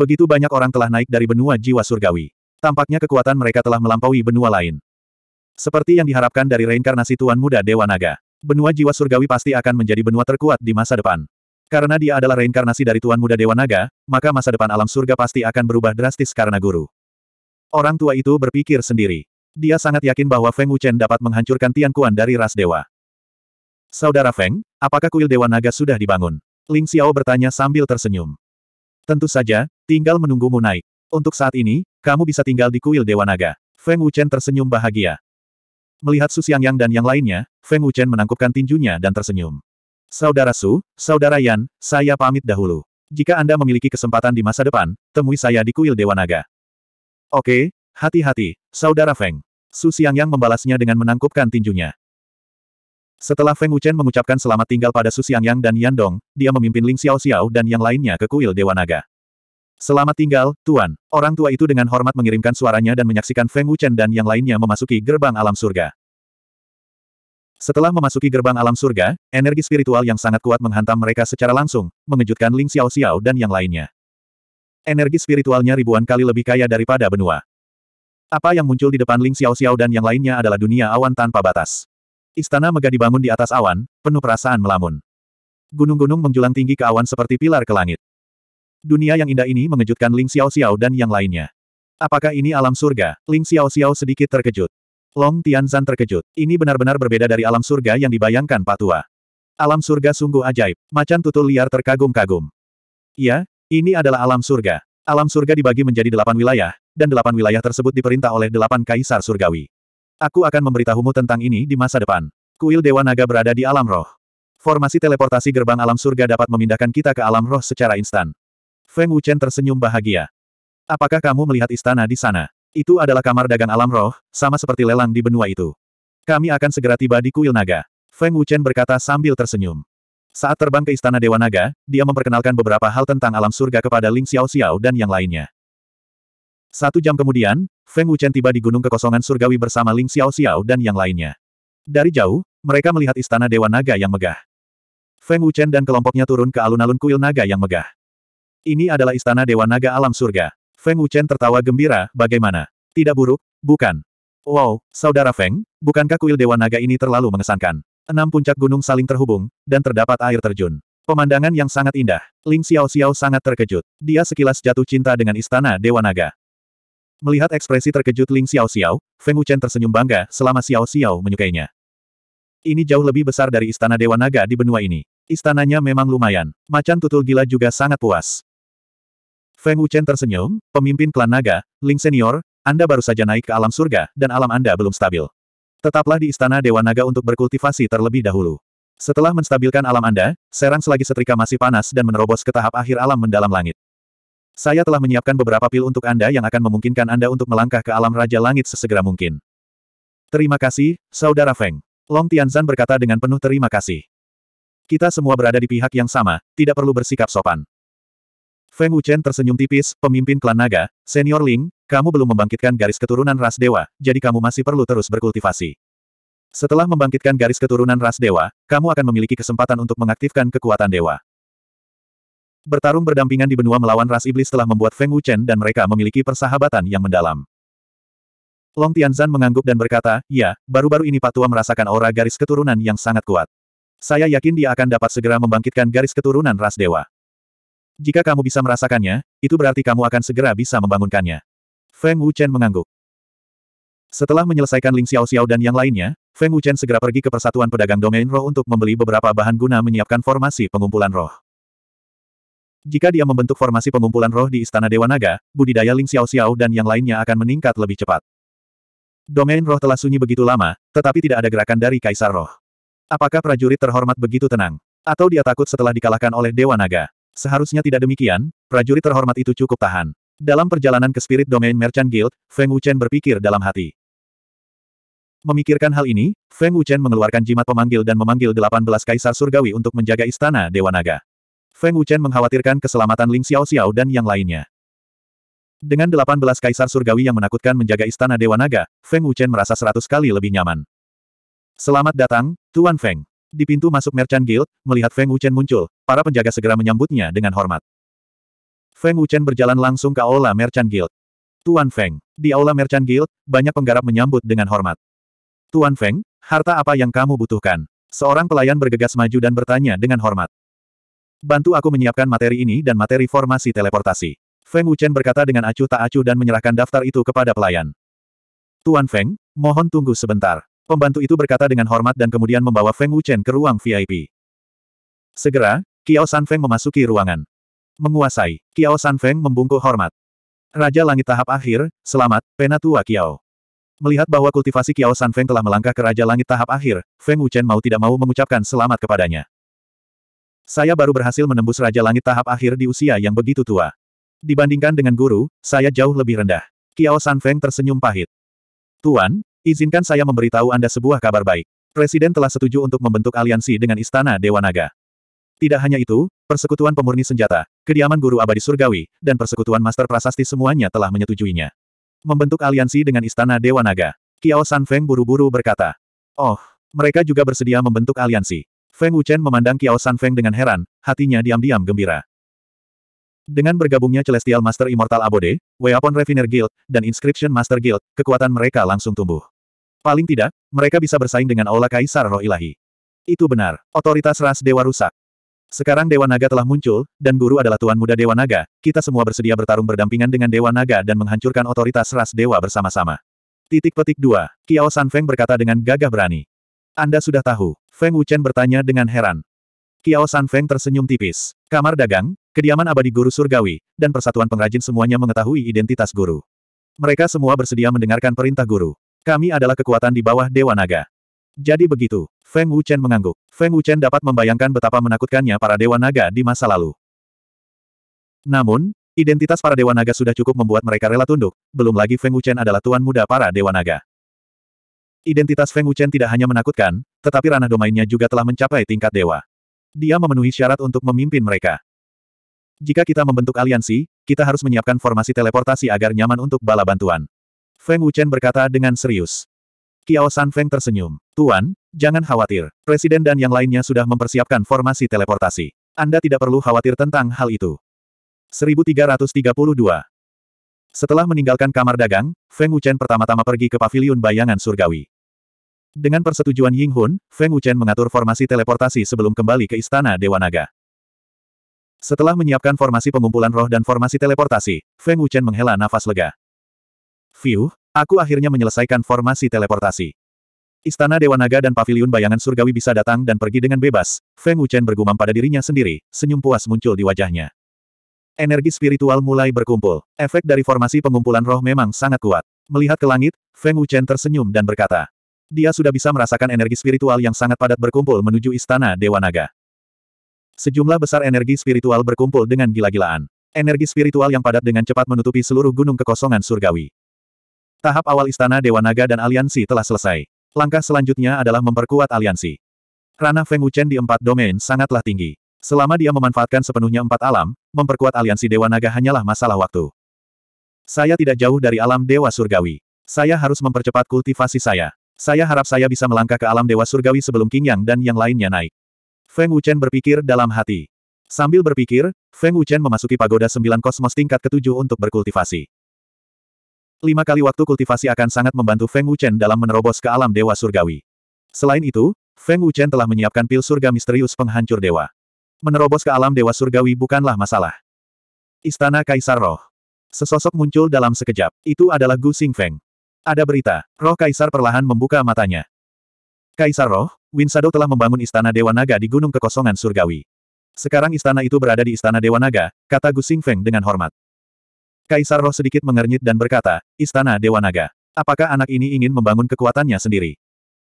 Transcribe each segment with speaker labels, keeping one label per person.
Speaker 1: Begitu banyak orang telah naik dari benua jiwa surgawi. Tampaknya kekuatan mereka telah melampaui benua lain. Seperti yang diharapkan dari reinkarnasi Tuan Muda Dewa Naga. Benua jiwa surgawi pasti akan menjadi benua terkuat di masa depan. Karena dia adalah reinkarnasi dari Tuan Muda Dewa Naga, maka masa depan alam surga pasti akan berubah drastis karena guru. Orang tua itu berpikir sendiri. Dia sangat yakin bahwa Feng Wuchen dapat menghancurkan Tian Kuan dari ras dewa. Saudara Feng, apakah kuil Dewa Naga sudah dibangun? Ling Xiao bertanya sambil tersenyum. Tentu saja, tinggal menunggumu naik. Untuk saat ini, kamu bisa tinggal di kuil Dewa Naga. Feng Wuchen tersenyum bahagia. Melihat Su Xiangyang dan yang lainnya, Feng Wuchen menangkupkan tinjunya dan tersenyum. Saudara Su, Saudara Yan, saya pamit dahulu. Jika Anda memiliki kesempatan di masa depan, temui saya di kuil Dewa Naga. Oke, hati-hati, Saudara Feng. Su Xiangyang membalasnya dengan menangkupkan tinjunya. Setelah Feng Wuchen mengucapkan selamat tinggal pada Su Xiangyang dan Yan Dong, dia memimpin Ling Xiao Xiao dan yang lainnya ke kuil Dewa Naga. Selamat tinggal, Tuan. Orang tua itu dengan hormat mengirimkan suaranya dan menyaksikan Feng Wuchen dan yang lainnya memasuki gerbang alam surga. Setelah memasuki gerbang alam surga, energi spiritual yang sangat kuat menghantam mereka secara langsung, mengejutkan Ling Xiao Xiao dan yang lainnya. Energi spiritualnya ribuan kali lebih kaya daripada benua. Apa yang muncul di depan Ling Xiao Xiao dan yang lainnya adalah dunia awan tanpa batas. Istana megah dibangun di atas awan, penuh perasaan melamun. Gunung-gunung menjulang tinggi ke awan seperti pilar ke langit. Dunia yang indah ini mengejutkan Ling Xiao Xiao dan yang lainnya. Apakah ini alam surga? Ling Xiao Xiao sedikit terkejut. Long Tianzan terkejut. Ini benar-benar berbeda dari alam surga yang dibayangkan Patua. Alam surga sungguh ajaib. Macan tutul liar terkagum-kagum. Ya, ini adalah alam surga. Alam surga dibagi menjadi delapan wilayah, dan delapan wilayah tersebut diperintah oleh delapan kaisar surgawi. Aku akan memberitahumu tentang ini di masa depan. Kuil Dewa Naga berada di alam roh. Formasi teleportasi gerbang alam surga dapat memindahkan kita ke alam roh secara instan. Feng Wuchen tersenyum bahagia. Apakah kamu melihat istana di sana? Itu adalah kamar dagang alam roh, sama seperti lelang di benua itu. Kami akan segera tiba di kuil naga. Feng Wuchen berkata sambil tersenyum. Saat terbang ke istana Dewa Naga, dia memperkenalkan beberapa hal tentang alam surga kepada Ling Xiao Xiao dan yang lainnya. Satu jam kemudian, Feng Wuchen tiba di Gunung Kekosongan Surgawi bersama Ling Xiao Xiao dan yang lainnya. Dari jauh, mereka melihat istana Dewa Naga yang megah. Feng Wuchen dan kelompoknya turun ke alun-alun kuil naga yang megah. Ini adalah istana Dewa Naga Alam Surga. Feng Wuchen tertawa gembira, bagaimana? Tidak buruk, bukan? Wow, Saudara Feng, bukankah kuil Dewa Naga ini terlalu mengesankan? Enam puncak gunung saling terhubung, dan terdapat air terjun. Pemandangan yang sangat indah. Ling Xiao Xiao sangat terkejut. Dia sekilas jatuh cinta dengan istana Dewa Naga. Melihat ekspresi terkejut Ling Xiao Xiao, Feng Wuchen tersenyum bangga selama Xiao Xiao menyukainya. Ini jauh lebih besar dari istana Dewa Naga di benua ini. Istananya memang lumayan. Macan tutul gila juga sangat puas. Feng Wuchen tersenyum, pemimpin klan naga, Ling Senior, Anda baru saja naik ke alam surga, dan alam Anda belum stabil. Tetaplah di istana Dewa Naga untuk berkultivasi terlebih dahulu. Setelah menstabilkan alam Anda, serang selagi setrika masih panas dan menerobos ke tahap akhir alam mendalam langit. Saya telah menyiapkan beberapa pil untuk Anda yang akan memungkinkan Anda untuk melangkah ke alam Raja Langit sesegera mungkin. Terima kasih, Saudara Feng. Long Tianzan berkata dengan penuh terima kasih. Kita semua berada di pihak yang sama, tidak perlu bersikap sopan. Feng Wuchen tersenyum tipis, pemimpin klan naga, senior Ling, kamu belum membangkitkan garis keturunan ras dewa, jadi kamu masih perlu terus berkultivasi. Setelah membangkitkan garis keturunan ras dewa, kamu akan memiliki kesempatan untuk mengaktifkan kekuatan dewa. Bertarung berdampingan di benua melawan ras iblis telah membuat Feng Wuchen dan mereka memiliki persahabatan yang mendalam. Long Tianzan mengangguk dan berkata, ya, baru-baru ini Patua merasakan aura garis keturunan yang sangat kuat. Saya yakin dia akan dapat segera membangkitkan garis keturunan ras dewa. Jika kamu bisa merasakannya, itu berarti kamu akan segera bisa membangunkannya. Feng Wuchen mengangguk. Setelah menyelesaikan Ling Xiao Xiao dan yang lainnya, Feng Wuchen segera pergi ke Persatuan Pedagang Domain Roh untuk membeli beberapa bahan guna menyiapkan formasi pengumpulan roh. Jika dia membentuk formasi pengumpulan roh di Istana Dewa Naga, budidaya Ling Xiao Xiao dan yang lainnya akan meningkat lebih cepat. Domain roh telah sunyi begitu lama, tetapi tidak ada gerakan dari Kaisar Roh. Apakah prajurit terhormat begitu tenang? Atau dia takut setelah dikalahkan oleh Dewa Naga? Seharusnya tidak demikian, prajurit terhormat itu cukup tahan. Dalam perjalanan ke Spirit Domain Merchant Guild, Feng Wuchen berpikir dalam hati. Memikirkan hal ini, Feng Wuchen mengeluarkan jimat pemanggil dan memanggil 18 kaisar surgawi untuk menjaga istana Dewa Naga. Feng Wuchen mengkhawatirkan keselamatan Ling Xiao Xiao dan yang lainnya. Dengan 18 kaisar surgawi yang menakutkan menjaga istana Dewa Naga, Feng Wuchen merasa seratus kali lebih nyaman. Selamat datang, Tuan Feng. Di pintu masuk Merchant Guild, melihat Feng Wuchen muncul, para penjaga segera menyambutnya dengan hormat. Feng Wuchen berjalan langsung ke Aula Merchant Guild. Tuan Feng, di Aula Merchant Guild, banyak penggarap menyambut dengan hormat. Tuan Feng, harta apa yang kamu butuhkan? Seorang pelayan bergegas maju dan bertanya dengan hormat. Bantu aku menyiapkan materi ini dan materi formasi teleportasi. Feng Wuchen berkata dengan acuh tak acuh dan menyerahkan daftar itu kepada pelayan. Tuan Feng, mohon tunggu sebentar. Pembantu itu berkata dengan hormat dan kemudian membawa Feng Wuchen ke ruang VIP. Segera, Kiao San Feng memasuki ruangan. Menguasai, Kiao San Feng membungkuk hormat. Raja Langit tahap akhir, selamat, Penatua Kiao. Melihat bahwa kultivasi Kiao San Feng telah melangkah ke Raja Langit tahap akhir, Feng Wuchen mau tidak mau mengucapkan selamat kepadanya. Saya baru berhasil menembus Raja Langit tahap akhir di usia yang begitu tua. Dibandingkan dengan guru, saya jauh lebih rendah. Kiao San Feng tersenyum pahit. Tuan, izinkan saya memberitahu Anda sebuah kabar baik. Presiden telah setuju untuk membentuk aliansi dengan Istana Dewa Naga. Tidak hanya itu, persekutuan pemurni senjata, kediaman guru abadi surgawi, dan persekutuan master prasasti semuanya telah menyetujuinya. Membentuk aliansi dengan Istana Dewa Naga. Kiao San Feng buru-buru berkata. Oh, mereka juga bersedia membentuk aliansi. Feng Wuchen memandang Kiao San Feng dengan heran, hatinya diam-diam gembira. Dengan bergabungnya Celestial Master Immortal Abode, Weapon Refiner Guild, dan Inscription Master Guild, kekuatan mereka langsung tumbuh. Paling tidak, mereka bisa bersaing dengan Aula Kaisar Roh Ilahi. Itu benar, otoritas ras Dewa rusak. Sekarang Dewa Naga telah muncul, dan guru adalah Tuan Muda Dewa Naga, kita semua bersedia bertarung berdampingan dengan Dewa Naga dan menghancurkan otoritas ras Dewa bersama-sama. Titik petik 2, Kiao Feng berkata dengan gagah berani. Anda sudah tahu, Feng Wuchen bertanya dengan heran. Kiao San Feng tersenyum tipis. Kamar dagang, kediaman abadi guru surgawi, dan persatuan pengrajin semuanya mengetahui identitas guru. Mereka semua bersedia mendengarkan perintah guru. Kami adalah kekuatan di bawah Dewa Naga. Jadi begitu, Feng Wuchen mengangguk. Feng Wuchen dapat membayangkan betapa menakutkannya para Dewa Naga di masa lalu. Namun, identitas para Dewa Naga sudah cukup membuat mereka rela tunduk, belum lagi Feng Wuchen adalah tuan muda para Dewa Naga. Identitas Feng Wuchen tidak hanya menakutkan, tetapi ranah domainnya juga telah mencapai tingkat dewa. Dia memenuhi syarat untuk memimpin mereka. Jika kita membentuk aliansi, kita harus menyiapkan formasi teleportasi agar nyaman untuk bala bantuan. Feng Wuchen berkata dengan serius. Kiao San Feng tersenyum. Tuan, jangan khawatir. Presiden dan yang lainnya sudah mempersiapkan formasi teleportasi. Anda tidak perlu khawatir tentang hal itu. 1332 setelah meninggalkan kamar dagang, Feng Wuchen pertama-tama pergi ke paviliun bayangan surgawi. Dengan persetujuan Ying Hun, Feng Wuchen mengatur formasi teleportasi sebelum kembali ke Istana Dewa Naga. Setelah menyiapkan formasi pengumpulan roh dan formasi teleportasi, Feng Wuchen menghela nafas lega. Fiuh, aku akhirnya menyelesaikan formasi teleportasi. Istana Dewa Naga dan Paviliun Bayangan Surgawi bisa datang dan pergi dengan bebas, Feng Wuchen bergumam pada dirinya sendiri, senyum puas muncul di wajahnya. Energi spiritual mulai berkumpul. Efek dari formasi pengumpulan roh memang sangat kuat. Melihat ke langit, Feng Wuchen tersenyum dan berkata. Dia sudah bisa merasakan energi spiritual yang sangat padat berkumpul menuju Istana Dewa Naga. Sejumlah besar energi spiritual berkumpul dengan gila-gilaan. Energi spiritual yang padat dengan cepat menutupi seluruh gunung kekosongan surgawi. Tahap awal Istana Dewa Naga dan aliansi telah selesai. Langkah selanjutnya adalah memperkuat aliansi. Ranah Feng Wuchen di empat domain sangatlah tinggi. Selama dia memanfaatkan sepenuhnya empat alam, memperkuat aliansi Dewa Naga hanyalah masalah waktu. Saya tidak jauh dari alam Dewa Surgawi. Saya harus mempercepat kultivasi saya. Saya harap saya bisa melangkah ke alam Dewa Surgawi sebelum King Yang dan yang lainnya naik. Feng Wuchen berpikir dalam hati. Sambil berpikir, Feng Wuchen memasuki pagoda sembilan kosmos tingkat ketujuh untuk berkultivasi. Lima kali waktu kultivasi akan sangat membantu Feng Wuchen dalam menerobos ke alam Dewa Surgawi. Selain itu, Feng Wuchen telah menyiapkan pil surga misterius penghancur dewa. Menerobos ke alam dewa surgawi bukanlah masalah. Istana Kaisar Roh. Sesosok muncul dalam sekejap. Itu adalah Gu Xingfeng. Ada berita. Roh Kaisar perlahan membuka matanya. Kaisar Roh, Winsado telah membangun istana Dewa Naga di Gunung Kekosongan Surgawi. Sekarang istana itu berada di istana Dewa Naga, kata Gu Xingfeng dengan hormat. Kaisar Roh sedikit mengernyit dan berkata, Istana Dewa Naga. Apakah anak ini ingin membangun kekuatannya sendiri?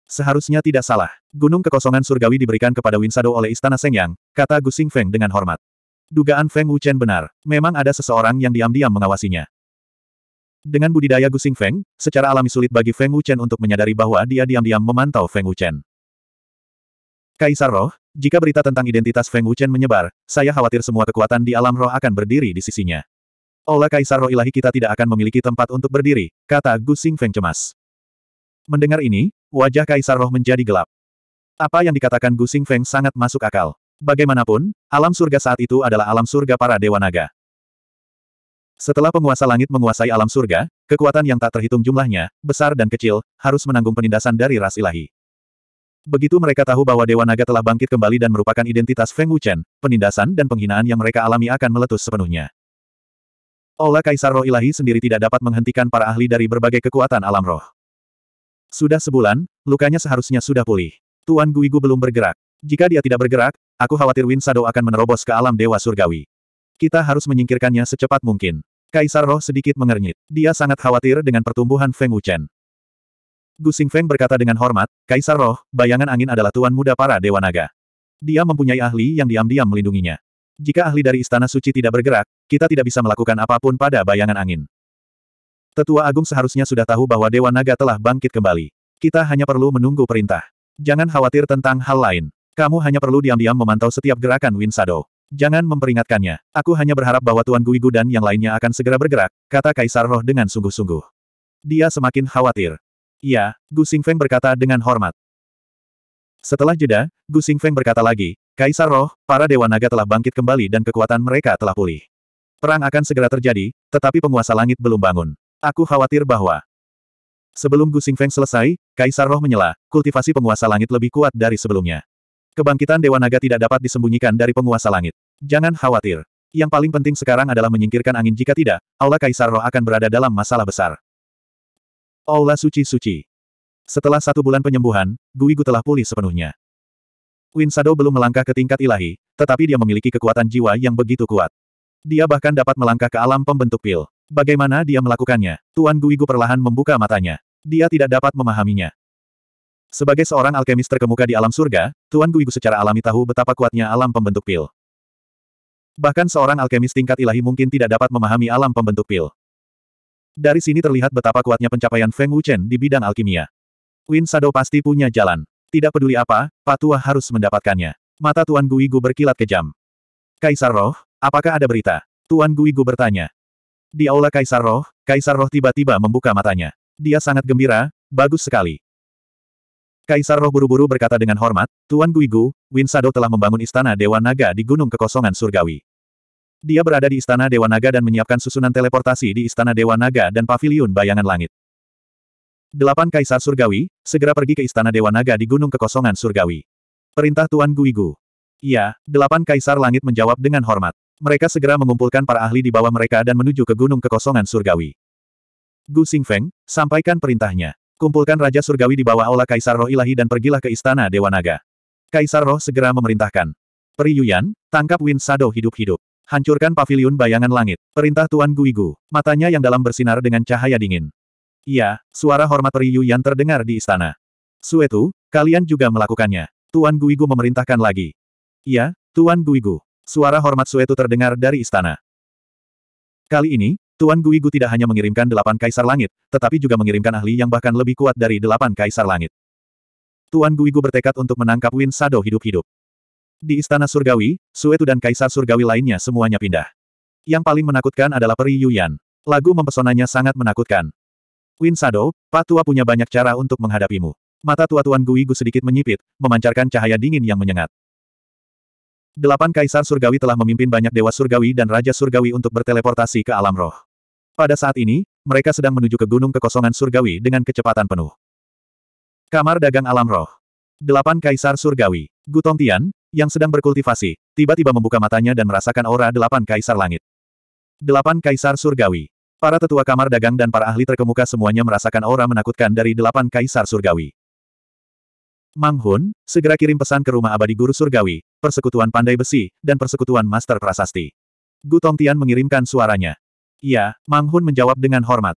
Speaker 1: Seharusnya tidak salah. Gunung kekosongan surgawi diberikan kepada Winsado oleh Istana Sengyang, kata Gu Feng dengan hormat. Dugaan Feng Wuchen benar. Memang ada seseorang yang diam-diam mengawasinya. Dengan budidaya Gu Feng, secara alami sulit bagi Feng Wuchen untuk menyadari bahwa dia diam-diam memantau Feng Wuchen. Kaisar Roh, jika berita tentang identitas Feng Wuchen menyebar, saya khawatir semua kekuatan di alam roh akan berdiri di sisinya. Olah Kaisar Roh Ilahi kita tidak akan memiliki tempat untuk berdiri, kata Gu Feng cemas. Mendengar ini, wajah Kaisar Roh menjadi gelap. Apa yang dikatakan Gu Feng sangat masuk akal. Bagaimanapun, alam surga saat itu adalah alam surga para dewa naga. Setelah penguasa langit menguasai alam surga, kekuatan yang tak terhitung jumlahnya, besar dan kecil, harus menanggung penindasan dari ras ilahi. Begitu mereka tahu bahwa Dewa Naga telah bangkit kembali dan merupakan identitas Feng Wuchen, penindasan dan penghinaan yang mereka alami akan meletus sepenuhnya. Ola Kaisar Roh Ilahi sendiri tidak dapat menghentikan para ahli dari berbagai kekuatan alam roh. Sudah sebulan, lukanya seharusnya sudah pulih. Tuan Guigu belum bergerak. Jika dia tidak bergerak, aku khawatir Win Sado akan menerobos ke alam dewa surgawi. Kita harus menyingkirkannya secepat mungkin. Kaisar Roh sedikit mengernyit. Dia sangat khawatir dengan pertumbuhan Feng Wuchen. Gu Feng berkata dengan hormat, Kaisar Roh, bayangan angin adalah tuan muda para dewa naga. Dia mempunyai ahli yang diam-diam melindunginya. Jika ahli dari Istana Suci tidak bergerak, kita tidak bisa melakukan apapun pada bayangan angin. Tetua Agung seharusnya sudah tahu bahwa Dewa Naga telah bangkit kembali. Kita hanya perlu menunggu perintah. Jangan khawatir tentang hal lain. Kamu hanya perlu diam-diam memantau setiap gerakan Winsado. Jangan memperingatkannya. Aku hanya berharap bahwa Tuan Guigu dan yang lainnya akan segera bergerak, kata Kaisar Roh dengan sungguh-sungguh. Dia semakin khawatir. Ya, Gu Feng berkata dengan hormat. Setelah jeda, Gu Feng berkata lagi, Kaisar Roh, para Dewa Naga telah bangkit kembali dan kekuatan mereka telah pulih. Perang akan segera terjadi, tetapi penguasa langit belum bangun. Aku khawatir bahwa Sebelum Gu Feng selesai, Kaisar Roh menyela, kultivasi penguasa langit lebih kuat dari sebelumnya. Kebangkitan Dewa Naga tidak dapat disembunyikan dari penguasa langit. Jangan khawatir. Yang paling penting sekarang adalah menyingkirkan angin jika tidak, Aula Kaisar Roh akan berada dalam masalah besar. Aula Suci-Suci Setelah satu bulan penyembuhan, Gui Gu telah pulih sepenuhnya. Winsado Sado belum melangkah ke tingkat ilahi, tetapi dia memiliki kekuatan jiwa yang begitu kuat. Dia bahkan dapat melangkah ke alam pembentuk pil. Bagaimana dia melakukannya? Tuan Guigu perlahan membuka matanya. Dia tidak dapat memahaminya. Sebagai seorang alkemis terkemuka di alam surga, Tuan Guigu secara alami tahu betapa kuatnya alam pembentuk pil. Bahkan seorang alkemis tingkat ilahi mungkin tidak dapat memahami alam pembentuk pil. Dari sini terlihat betapa kuatnya pencapaian Feng Wuchen di bidang alkimia. Win Sado pasti punya jalan. Tidak peduli apa, Patua harus mendapatkannya. Mata Tuan Guigu berkilat kejam. Kaisar Roh, apakah ada berita? Tuan Guigu bertanya. Di aula Kaisar Roh, Kaisar Roh tiba-tiba membuka matanya. Dia sangat gembira, bagus sekali. Kaisar Roh buru-buru berkata dengan hormat, Tuan Guigu, Win Sado telah membangun istana Dewa Naga di Gunung Kekosongan Surgawi. Dia berada di istana Dewa Naga dan menyiapkan susunan teleportasi di istana Dewa Naga dan paviliun bayangan langit. Delapan Kaisar Surgawi, segera pergi ke istana Dewa Naga di Gunung Kekosongan Surgawi. Perintah Tuan Guigu. Iya, delapan kaisar langit menjawab dengan hormat. Mereka segera mengumpulkan para ahli di bawah mereka dan menuju ke Gunung Kekosongan Surgawi. Gu Xingfeng, sampaikan perintahnya. Kumpulkan Raja Surgawi di bawah Aula Kaisar Roh Ilahi dan pergilah ke Istana Dewa Naga. Kaisar Roh segera memerintahkan. Peri Yuyan, tangkap Win Sado hidup-hidup. Hancurkan pavilion bayangan langit. Perintah Tuan Guigu, matanya yang dalam bersinar dengan cahaya dingin. Iya, suara hormat Peri Yuyan terdengar di istana. Suetu, kalian juga melakukannya. Tuan Guigu memerintahkan lagi. Iya, Tuan Guigu. Suara hormat Suetu terdengar dari istana. Kali ini, Tuan Gui tidak hanya mengirimkan delapan kaisar langit, tetapi juga mengirimkan ahli yang bahkan lebih kuat dari delapan kaisar langit. Tuan Gui bertekad untuk menangkap Win Sado hidup-hidup. Di Istana Surgawi, Suetu dan Kaisar Surgawi lainnya semuanya pindah. Yang paling menakutkan adalah Peri Yuyan. Lagu mempesonanya sangat menakutkan. Win Sado, Pak Tua punya banyak cara untuk menghadapimu. Mata tua Tuan Gui sedikit menyipit, memancarkan cahaya dingin yang menyengat. Delapan kaisar surgawi telah memimpin banyak dewa surgawi dan raja surgawi untuk berteleportasi ke alam roh. Pada saat ini, mereka sedang menuju ke gunung kekosongan surgawi dengan kecepatan penuh. Kamar dagang alam roh. Delapan kaisar surgawi. Gutong Tian, yang sedang berkultivasi, tiba-tiba membuka matanya dan merasakan aura delapan kaisar langit. Delapan kaisar surgawi. Para tetua kamar dagang dan para ahli terkemuka semuanya merasakan aura menakutkan dari delapan kaisar surgawi. Mang Hun, segera kirim pesan ke rumah abadi guru surgawi, persekutuan pandai besi, dan persekutuan master prasasti. Gu Tian mengirimkan suaranya. Iya, Mang Hun menjawab dengan hormat.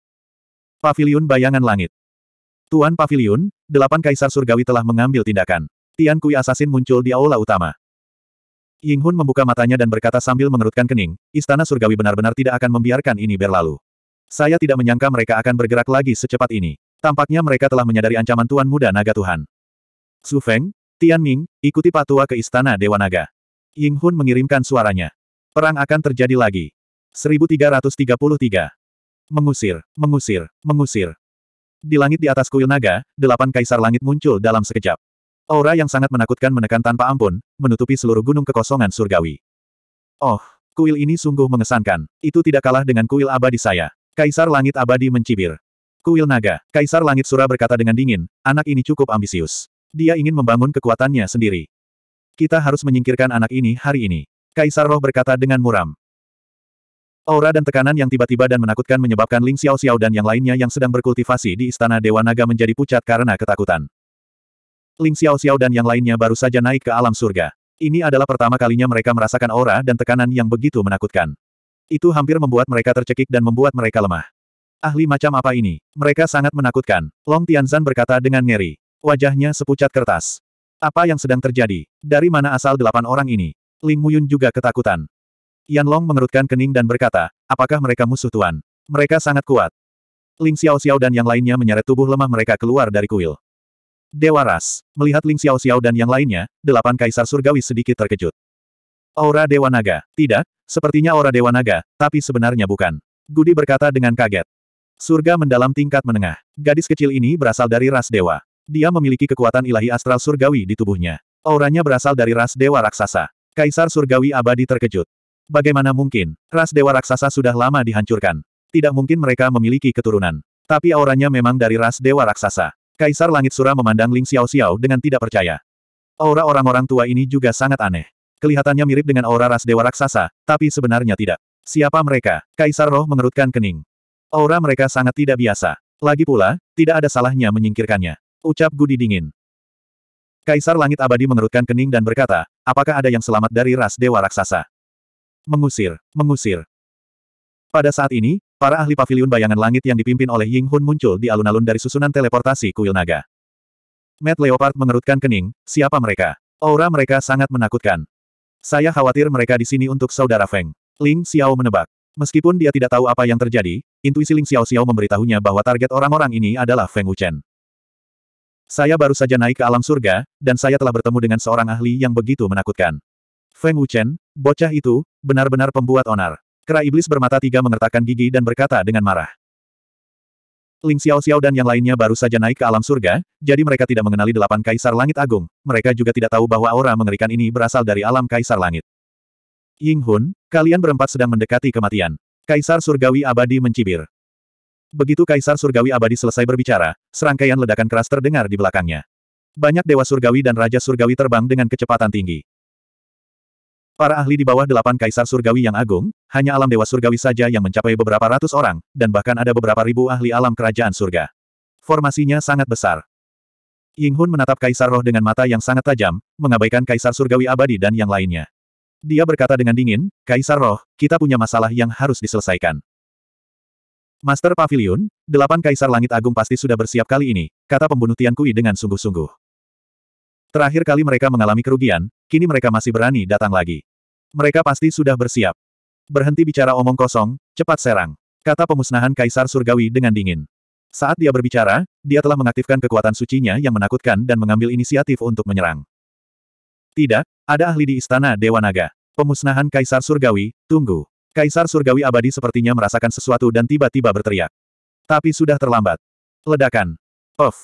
Speaker 1: Pavilion Bayangan Langit. Tuan Pavilion, delapan kaisar surgawi telah mengambil tindakan. Tian Kui asasin muncul di aula utama. Ying Hun membuka matanya dan berkata sambil mengerutkan kening, istana surgawi benar-benar tidak akan membiarkan ini berlalu. Saya tidak menyangka mereka akan bergerak lagi secepat ini. Tampaknya mereka telah menyadari ancaman Tuan Muda Naga Tuhan. Su Feng, Tian Ming, ikuti patua ke Istana Dewa Naga. Ying Hun mengirimkan suaranya. Perang akan terjadi lagi. 1333. Mengusir, mengusir, mengusir. Di langit di atas kuil naga, delapan kaisar langit muncul dalam sekejap. Aura yang sangat menakutkan menekan tanpa ampun, menutupi seluruh gunung kekosongan surgawi. Oh, kuil ini sungguh mengesankan. Itu tidak kalah dengan kuil abadi saya. Kaisar langit abadi mencibir. Kuil naga, Kaisar langit sura berkata dengan dingin, anak ini cukup ambisius. Dia ingin membangun kekuatannya sendiri. Kita harus menyingkirkan anak ini hari ini. Kaisar Roh berkata dengan muram. Aura dan tekanan yang tiba-tiba dan menakutkan menyebabkan Ling Xiao Xiao dan yang lainnya yang sedang berkultivasi di Istana Dewa Naga menjadi pucat karena ketakutan. Ling Xiao Xiao dan yang lainnya baru saja naik ke alam surga. Ini adalah pertama kalinya mereka merasakan aura dan tekanan yang begitu menakutkan. Itu hampir membuat mereka tercekik dan membuat mereka lemah. Ahli macam apa ini? Mereka sangat menakutkan. Long Tianzan berkata dengan ngeri. Wajahnya sepucat kertas. Apa yang sedang terjadi? Dari mana asal delapan orang ini? Ling Muyun juga ketakutan. Yan Long mengerutkan kening dan berkata, apakah mereka musuh Tuan? Mereka sangat kuat. Ling Xiao Xiao dan yang lainnya menyeret tubuh lemah mereka keluar dari kuil. Dewa Ras, melihat Ling Xiao Xiao dan yang lainnya, delapan kaisar surgawi sedikit terkejut. Aura Dewa Naga, tidak, sepertinya aura Dewa Naga, tapi sebenarnya bukan. Gudi berkata dengan kaget. Surga mendalam tingkat menengah. Gadis kecil ini berasal dari ras dewa. Dia memiliki kekuatan ilahi astral surgawi di tubuhnya. Auranya berasal dari ras dewa raksasa. Kaisar surgawi abadi terkejut. Bagaimana mungkin? Ras dewa raksasa sudah lama dihancurkan. Tidak mungkin mereka memiliki keturunan. Tapi auranya memang dari ras dewa raksasa. Kaisar Langit Sura memandang Ling Xiao Xiao dengan tidak percaya. Aura orang-orang tua ini juga sangat aneh. Kelihatannya mirip dengan aura ras dewa raksasa, tapi sebenarnya tidak. Siapa mereka? Kaisar Roh mengerutkan kening. Aura mereka sangat tidak biasa. Lagi pula, tidak ada salahnya menyingkirkannya. Ucap Gudi dingin. Kaisar Langit Abadi mengerutkan kening dan berkata, apakah ada yang selamat dari ras Dewa Raksasa? Mengusir, mengusir. Pada saat ini, para ahli pavilion bayangan langit yang dipimpin oleh Ying Hun muncul di alun-alun dari susunan teleportasi kuil naga. Matt Leopard mengerutkan kening, siapa mereka? Aura mereka sangat menakutkan. Saya khawatir mereka di sini untuk saudara Feng. Ling Xiao menebak. Meskipun dia tidak tahu apa yang terjadi, intuisi Ling Xiao Xiao memberitahunya bahwa target orang-orang ini adalah Feng Wuchen. Saya baru saja naik ke alam surga, dan saya telah bertemu dengan seorang ahli yang begitu menakutkan. Feng Wuchen, bocah itu, benar-benar pembuat onar. Kera iblis bermata tiga mengertakkan gigi dan berkata dengan marah. Ling Xiao Xiao dan yang lainnya baru saja naik ke alam surga, jadi mereka tidak mengenali delapan kaisar langit agung, mereka juga tidak tahu bahwa aura mengerikan ini berasal dari alam kaisar langit. Ying Hun, kalian berempat sedang mendekati kematian. Kaisar surgawi abadi mencibir. Begitu Kaisar Surgawi Abadi selesai berbicara, serangkaian ledakan keras terdengar di belakangnya. Banyak dewa surgawi dan raja surgawi terbang dengan kecepatan tinggi. Para ahli di bawah delapan kaisar surgawi yang agung, hanya alam dewa surgawi saja yang mencapai beberapa ratus orang, dan bahkan ada beberapa ribu ahli alam kerajaan surga. Formasinya sangat besar. Ying Hun menatap kaisar roh dengan mata yang sangat tajam, mengabaikan kaisar surgawi abadi dan yang lainnya. Dia berkata dengan dingin, Kaisar roh, kita punya masalah yang harus diselesaikan. Master Pavilion, delapan kaisar langit agung pasti sudah bersiap kali ini, kata pembunuh Tian Kui dengan sungguh-sungguh. Terakhir kali mereka mengalami kerugian, kini mereka masih berani datang lagi. Mereka pasti sudah bersiap. Berhenti bicara omong kosong, cepat serang. Kata pemusnahan kaisar surgawi dengan dingin. Saat dia berbicara, dia telah mengaktifkan kekuatan sucinya yang menakutkan dan mengambil inisiatif untuk menyerang. Tidak, ada ahli di istana Dewa Naga. Pemusnahan kaisar surgawi, tunggu. Kaisar Surgawi Abadi sepertinya merasakan sesuatu dan tiba-tiba berteriak. Tapi sudah terlambat. Ledakan. Of.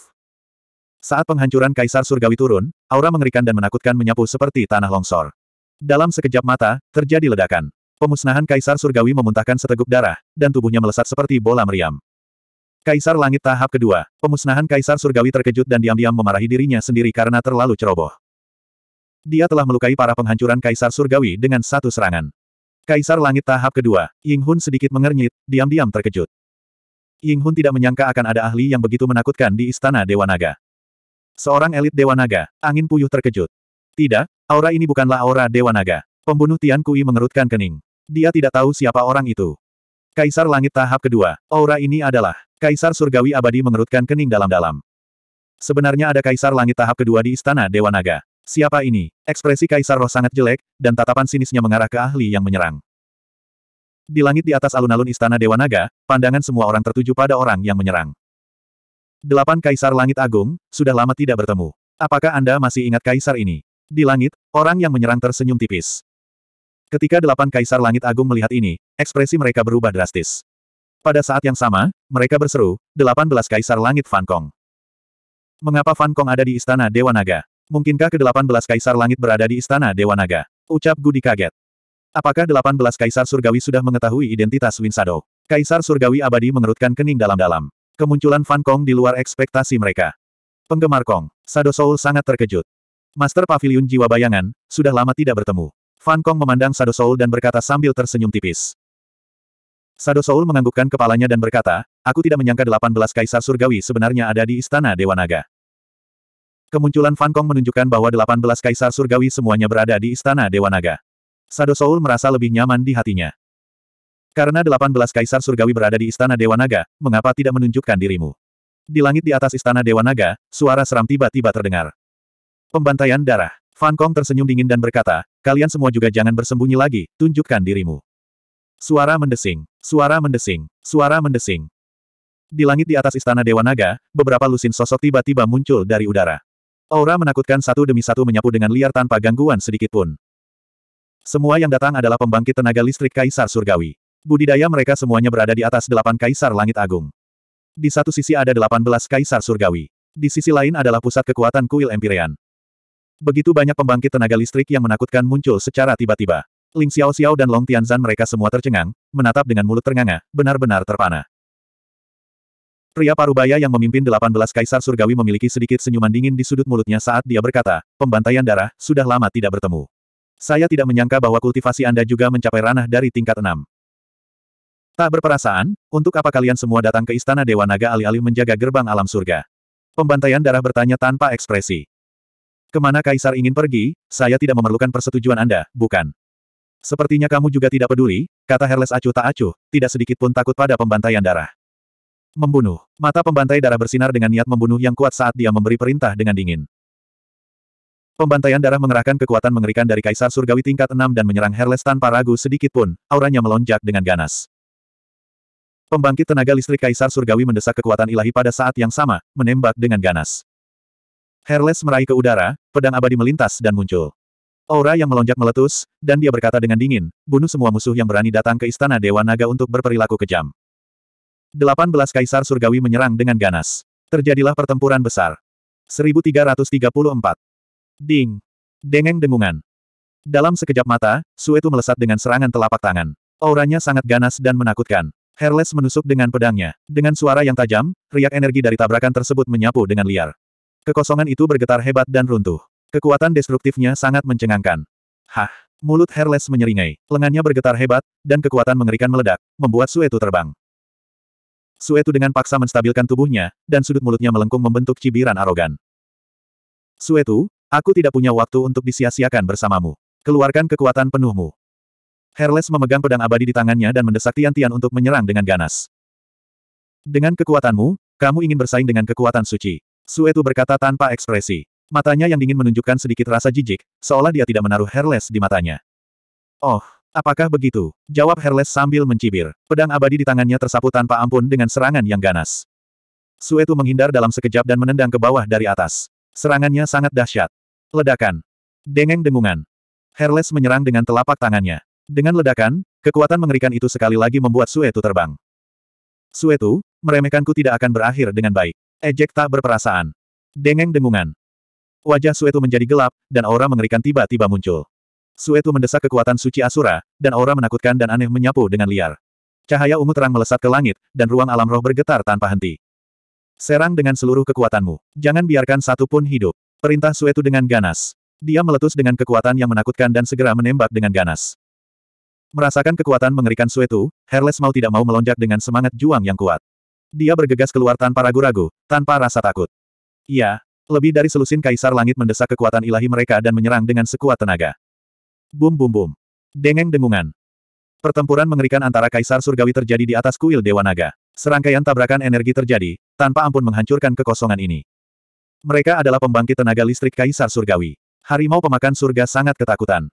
Speaker 1: Saat penghancuran Kaisar Surgawi turun, aura mengerikan dan menakutkan menyapu seperti tanah longsor. Dalam sekejap mata, terjadi ledakan. Pemusnahan Kaisar Surgawi memuntahkan seteguk darah, dan tubuhnya melesat seperti bola meriam. Kaisar Langit tahap kedua, pemusnahan Kaisar Surgawi terkejut dan diam-diam memarahi dirinya sendiri karena terlalu ceroboh. Dia telah melukai para penghancuran Kaisar Surgawi dengan satu serangan. Kaisar Langit tahap kedua, Ying Hun sedikit mengernyit, diam-diam terkejut. Ying Hun tidak menyangka akan ada ahli yang begitu menakutkan di Istana Dewa Naga. Seorang elit Dewa Naga, angin puyuh terkejut. Tidak, aura ini bukanlah aura Dewa Naga. Pembunuh Tian Kui mengerutkan kening. Dia tidak tahu siapa orang itu. Kaisar Langit tahap kedua, aura ini adalah Kaisar Surgawi Abadi mengerutkan kening dalam-dalam. Sebenarnya ada Kaisar Langit tahap kedua di Istana Dewa Naga. Siapa ini? Ekspresi Kaisar Roh sangat jelek, dan tatapan sinisnya mengarah ke ahli yang menyerang. Di langit di atas alun-alun Istana Dewa Naga, pandangan semua orang tertuju pada orang yang menyerang. Delapan Kaisar Langit Agung, sudah lama tidak bertemu. Apakah Anda masih ingat Kaisar ini? Di langit, orang yang menyerang tersenyum tipis. Ketika delapan Kaisar Langit Agung melihat ini, ekspresi mereka berubah drastis. Pada saat yang sama, mereka berseru, delapan belas Kaisar Langit Fankong. Mengapa Fankong ada di Istana Dewa Naga? Mungkinkah ke-18 Kaisar Langit berada di Istana Dewa Naga? Ucap Gudi kaget. Apakah 18 Kaisar Surgawi sudah mengetahui identitas Winsado? Kaisar Surgawi abadi mengerutkan kening dalam-dalam. Kemunculan Fan Kong di luar ekspektasi mereka. Penggemar Kong, Sado Soul sangat terkejut. Master Pavilion Jiwa Bayangan, sudah lama tidak bertemu. Fan Kong memandang Sado Soul dan berkata sambil tersenyum tipis. Sado Soul menganggukkan kepalanya dan berkata, aku tidak menyangka 18 kaisar surgawi sebenarnya ada di Istana Dewa Naga. Kemunculan Fan Kong menunjukkan bahwa 18 kaisar surgawi semuanya berada di istana Dewa Naga. Sado Soul merasa lebih nyaman di hatinya. Karena 18 kaisar surgawi berada di istana Dewa Naga, mengapa tidak menunjukkan dirimu? Di langit di atas istana Dewa Naga, suara seram tiba-tiba terdengar. Pembantaian darah. Fan Kong tersenyum dingin dan berkata, kalian semua juga jangan bersembunyi lagi, tunjukkan dirimu. Suara mendesing, suara mendesing, suara mendesing. Di langit di atas istana Dewa Naga, beberapa lusin sosok tiba-tiba muncul dari udara. Aura menakutkan satu demi satu menyapu dengan liar tanpa gangguan sedikit pun. Semua yang datang adalah pembangkit tenaga listrik Kaisar Surgawi. Budidaya mereka semuanya berada di atas delapan Kaisar Langit Agung. Di satu sisi ada delapan belas Kaisar Surgawi. Di sisi lain adalah pusat kekuatan kuil Empyrean. Begitu banyak pembangkit tenaga listrik yang menakutkan muncul secara tiba-tiba. Ling Xiao Xiao dan Long Tianzan mereka semua tercengang, menatap dengan mulut ternganga, benar-benar terpana. Pria parubaya yang memimpin 18 kaisar surgawi memiliki sedikit senyuman dingin di sudut mulutnya saat dia berkata, pembantaian darah, sudah lama tidak bertemu. Saya tidak menyangka bahwa kultivasi Anda juga mencapai ranah dari tingkat 6. Tak berperasaan, untuk apa kalian semua datang ke Istana Dewa Naga alih-alih menjaga gerbang alam surga? Pembantaian darah bertanya tanpa ekspresi. Kemana Kaisar ingin pergi, saya tidak memerlukan persetujuan Anda, bukan? Sepertinya kamu juga tidak peduli, kata Herles acuh tak acuh, tidak sedikit pun takut pada pembantaian darah. Membunuh. Mata pembantai darah bersinar dengan niat membunuh yang kuat saat dia memberi perintah dengan dingin. Pembantaian darah mengerahkan kekuatan mengerikan dari Kaisar Surgawi tingkat 6 dan menyerang Herles tanpa ragu sedikit pun, auranya melonjak dengan ganas. Pembangkit tenaga listrik Kaisar Surgawi mendesak kekuatan ilahi pada saat yang sama, menembak dengan ganas. Herles meraih ke udara, pedang abadi melintas dan muncul. Aura yang melonjak meletus, dan dia berkata dengan dingin, bunuh semua musuh yang berani datang ke Istana Dewa Naga untuk berperilaku kejam. 18 kaisar surgawi menyerang dengan ganas. Terjadilah pertempuran besar. 1334. Ding. Dengeng dengungan. Dalam sekejap mata, Suetu melesat dengan serangan telapak tangan. Auranya sangat ganas dan menakutkan. Herles menusuk dengan pedangnya. Dengan suara yang tajam, riak energi dari tabrakan tersebut menyapu dengan liar. Kekosongan itu bergetar hebat dan runtuh. Kekuatan destruktifnya sangat mencengangkan. Hah! Mulut Herles menyeringai, lengannya bergetar hebat, dan kekuatan mengerikan meledak, membuat Suetu terbang. Suetu dengan paksa menstabilkan tubuhnya, dan sudut mulutnya melengkung membentuk cibiran arogan. Suetu, aku tidak punya waktu untuk disia-siakan bersamamu. Keluarkan kekuatan penuhmu. Herles memegang pedang abadi di tangannya dan mendesak Tian-Tian untuk menyerang dengan ganas. Dengan kekuatanmu, kamu ingin bersaing dengan kekuatan suci. Suetu berkata tanpa ekspresi. Matanya yang dingin menunjukkan sedikit rasa jijik, seolah dia tidak menaruh Herles di matanya. Oh, Apakah begitu? Jawab Herles sambil mencibir. Pedang abadi di tangannya tersapu tanpa ampun dengan serangan yang ganas. Suetu menghindar dalam sekejap dan menendang ke bawah dari atas. Serangannya sangat dahsyat. Ledakan. Dengeng dengungan. Herles menyerang dengan telapak tangannya. Dengan ledakan, kekuatan mengerikan itu sekali lagi membuat Suetu terbang. Suetu, meremehkanku tidak akan berakhir dengan baik. Ejek tak berperasaan. Dengeng dengungan. Wajah Suetu menjadi gelap, dan aura mengerikan tiba-tiba muncul. Suetu mendesak kekuatan suci Asura, dan aura menakutkan dan aneh menyapu dengan liar. Cahaya ungu terang melesat ke langit, dan ruang alam roh bergetar tanpa henti. Serang dengan seluruh kekuatanmu. Jangan biarkan satu pun hidup. Perintah Suetu dengan ganas. Dia meletus dengan kekuatan yang menakutkan dan segera menembak dengan ganas. Merasakan kekuatan mengerikan Suetu, Herles mau tidak mau melonjak dengan semangat juang yang kuat. Dia bergegas keluar tanpa ragu-ragu, tanpa rasa takut. Iya, lebih dari selusin kaisar langit mendesak kekuatan ilahi mereka dan menyerang dengan sekuat tenaga. Bum bum bum. Dengeng dengungan. Pertempuran mengerikan antara Kaisar Surgawi terjadi di atas kuil Dewa Naga. Serangkaian tabrakan energi terjadi, tanpa ampun menghancurkan kekosongan ini. Mereka adalah pembangkit tenaga listrik Kaisar Surgawi. Harimau pemakan surga sangat ketakutan.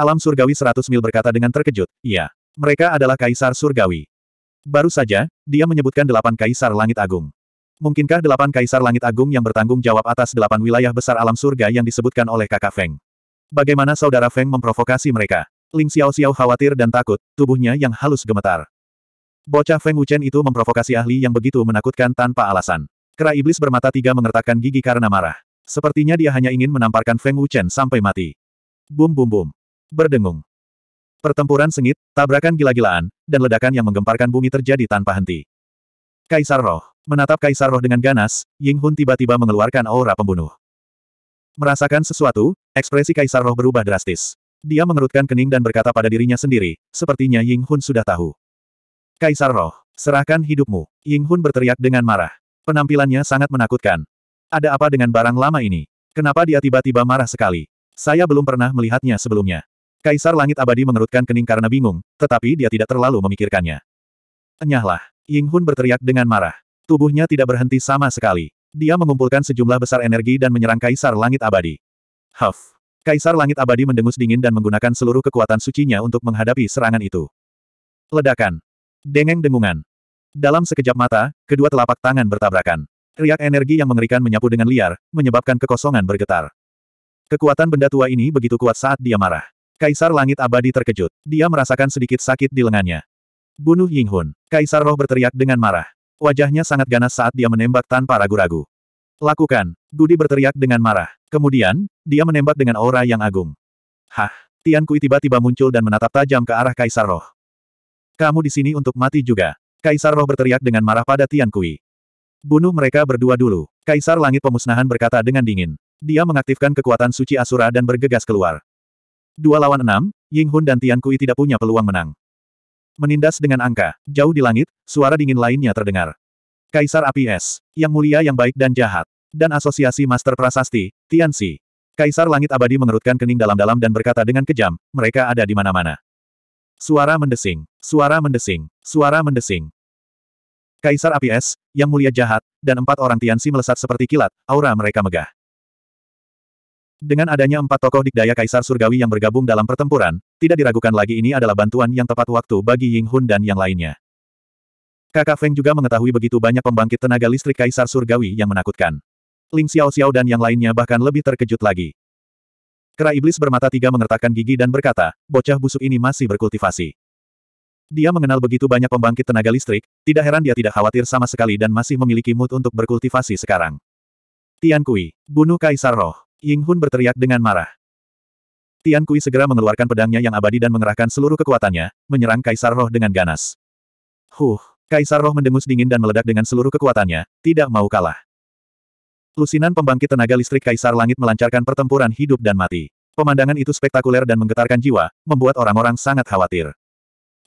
Speaker 1: Alam Surgawi 100 mil berkata dengan terkejut, iya. Mereka adalah Kaisar Surgawi. Baru saja, dia menyebutkan delapan Kaisar Langit Agung. Mungkinkah delapan Kaisar Langit Agung yang bertanggung jawab atas delapan wilayah besar alam surga yang disebutkan oleh kakak Feng? Bagaimana saudara Feng memprovokasi mereka? Ling Xiao Xiao khawatir dan takut, tubuhnya yang halus gemetar. Bocah Feng Wuchen itu memprovokasi ahli yang begitu menakutkan tanpa alasan. Kera iblis bermata tiga mengertakkan gigi karena marah. Sepertinya dia hanya ingin menamparkan Feng Wuchen sampai mati. Bum bum bum. Berdengung. Pertempuran sengit, tabrakan gila-gilaan, dan ledakan yang menggemparkan bumi terjadi tanpa henti. Kaisar Roh. Menatap Kaisar Roh dengan ganas, Ying Hun tiba-tiba mengeluarkan aura pembunuh. Merasakan sesuatu, ekspresi Kaisar Roh berubah drastis. Dia mengerutkan kening dan berkata pada dirinya sendiri, sepertinya Ying Hun sudah tahu. Kaisar Roh, serahkan hidupmu. Ying Hun berteriak dengan marah. Penampilannya sangat menakutkan. Ada apa dengan barang lama ini? Kenapa dia tiba-tiba marah sekali? Saya belum pernah melihatnya sebelumnya. Kaisar Langit Abadi mengerutkan kening karena bingung, tetapi dia tidak terlalu memikirkannya. Enyahlah. Ying Hun berteriak dengan marah. Tubuhnya tidak berhenti sama sekali. Dia mengumpulkan sejumlah besar energi dan menyerang Kaisar Langit Abadi. Huff! Kaisar Langit Abadi mendengus dingin dan menggunakan seluruh kekuatan sucinya untuk menghadapi serangan itu. Ledakan! Dengeng dengungan! Dalam sekejap mata, kedua telapak tangan bertabrakan. Riak energi yang mengerikan menyapu dengan liar, menyebabkan kekosongan bergetar. Kekuatan benda tua ini begitu kuat saat dia marah. Kaisar Langit Abadi terkejut. Dia merasakan sedikit sakit di lengannya. Bunuh Yinghun. Kaisar Roh berteriak dengan marah. Wajahnya sangat ganas saat dia menembak tanpa ragu-ragu. Lakukan. Gudi berteriak dengan marah. Kemudian, dia menembak dengan aura yang agung. Hah! Tian Kui tiba-tiba muncul dan menatap tajam ke arah Kaisar Roh. Kamu di sini untuk mati juga. Kaisar Roh berteriak dengan marah pada Tian Kui. Bunuh mereka berdua dulu. Kaisar Langit Pemusnahan berkata dengan dingin. Dia mengaktifkan kekuatan suci Asura dan bergegas keluar. Dua lawan enam, Ying Hun dan Tian Kui tidak punya peluang menang. Menindas dengan angka, jauh di langit, suara dingin lainnya terdengar. Kaisar Api Es, yang mulia yang baik dan jahat, dan asosiasi Master Prasasti, Tianxi. Kaisar Langit Abadi mengerutkan kening dalam-dalam dan berkata dengan kejam, mereka ada di mana-mana. Suara mendesing, suara mendesing, suara mendesing. Kaisar Api Es, yang mulia jahat, dan empat orang Tianxi melesat seperti kilat, aura mereka megah. Dengan adanya empat tokoh dikdaya Kaisar Surgawi yang bergabung dalam pertempuran, tidak diragukan lagi ini adalah bantuan yang tepat waktu bagi Ying Hun dan yang lainnya. Kakak Feng juga mengetahui begitu banyak pembangkit tenaga listrik Kaisar Surgawi yang menakutkan. Ling Xiao Xiao dan yang lainnya bahkan lebih terkejut lagi. Kera iblis bermata tiga mengertakkan gigi dan berkata, bocah busuk ini masih berkultivasi. Dia mengenal begitu banyak pembangkit tenaga listrik, tidak heran dia tidak khawatir sama sekali dan masih memiliki mood untuk berkultivasi sekarang. Tian Kui, bunuh Kaisar Roh. Ying Hun berteriak dengan marah. Tian Kui segera mengeluarkan pedangnya yang abadi dan mengerahkan seluruh kekuatannya, menyerang Kaisar Roh dengan ganas. Huh, Kaisar Roh mendengus dingin dan meledak dengan seluruh kekuatannya, tidak mau kalah. Lusinan pembangkit tenaga listrik Kaisar Langit melancarkan pertempuran hidup dan mati. Pemandangan itu spektakuler dan menggetarkan jiwa, membuat orang-orang sangat khawatir.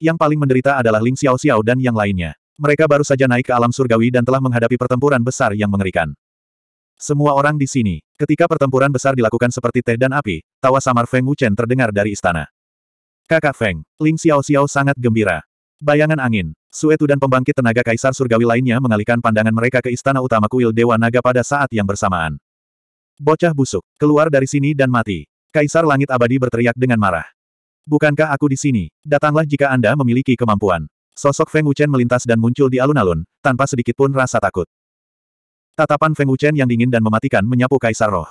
Speaker 1: Yang paling menderita adalah Ling Xiao Xiao dan yang lainnya. Mereka baru saja naik ke alam surgawi dan telah menghadapi pertempuran besar yang mengerikan. Semua orang di sini, Ketika pertempuran besar dilakukan seperti teh dan api, tawa samar Feng Wuchen terdengar dari istana. Kakak Feng, Ling Xiao Xiao sangat gembira. Bayangan angin, Suetu dan pembangkit tenaga kaisar surgawi lainnya mengalihkan pandangan mereka ke istana utama kuil Dewa Naga pada saat yang bersamaan. Bocah busuk, keluar dari sini dan mati. Kaisar Langit Abadi berteriak dengan marah. Bukankah aku di sini? Datanglah jika Anda memiliki kemampuan. Sosok Feng Wuchen melintas dan muncul di alun-alun, tanpa sedikitpun rasa takut. Tatapan Feng Wuchen yang dingin dan mematikan menyapu Kaisar Roh.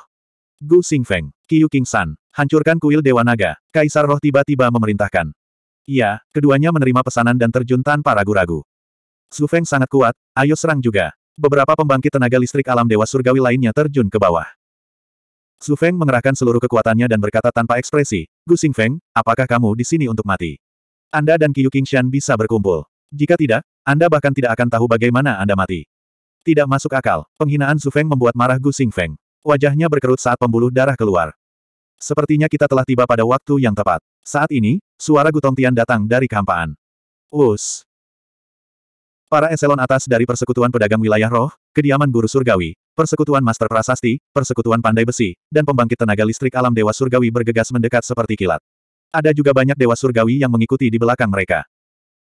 Speaker 1: Gu Xing Xingfeng, Qiu King San, hancurkan kuil Dewa Naga, Kaisar Roh tiba-tiba memerintahkan. Iya, keduanya menerima pesanan dan terjun tanpa ragu-ragu. Su Feng sangat kuat, ayo serang juga. Beberapa pembangkit tenaga listrik alam Dewa Surgawi lainnya terjun ke bawah. Su Feng mengerahkan seluruh kekuatannya dan berkata tanpa ekspresi, Gu Xing Feng, apakah kamu di sini untuk mati? Anda dan Qiu Shan bisa berkumpul. Jika tidak, Anda bahkan tidak akan tahu bagaimana Anda mati. Tidak masuk akal, penghinaan Su Feng membuat marah Gu Feng. Wajahnya berkerut saat pembuluh darah keluar. Sepertinya kita telah tiba pada waktu yang tepat. Saat ini, suara Gu Tian datang dari kampaan. Us. Para eselon atas dari Persekutuan Pedagang Wilayah Roh, Kediaman Guru Surgawi, Persekutuan Master Prasasti, Persekutuan Pandai Besi, dan Pembangkit Tenaga Listrik Alam Dewa Surgawi bergegas mendekat seperti kilat. Ada juga banyak Dewa Surgawi yang mengikuti di belakang mereka.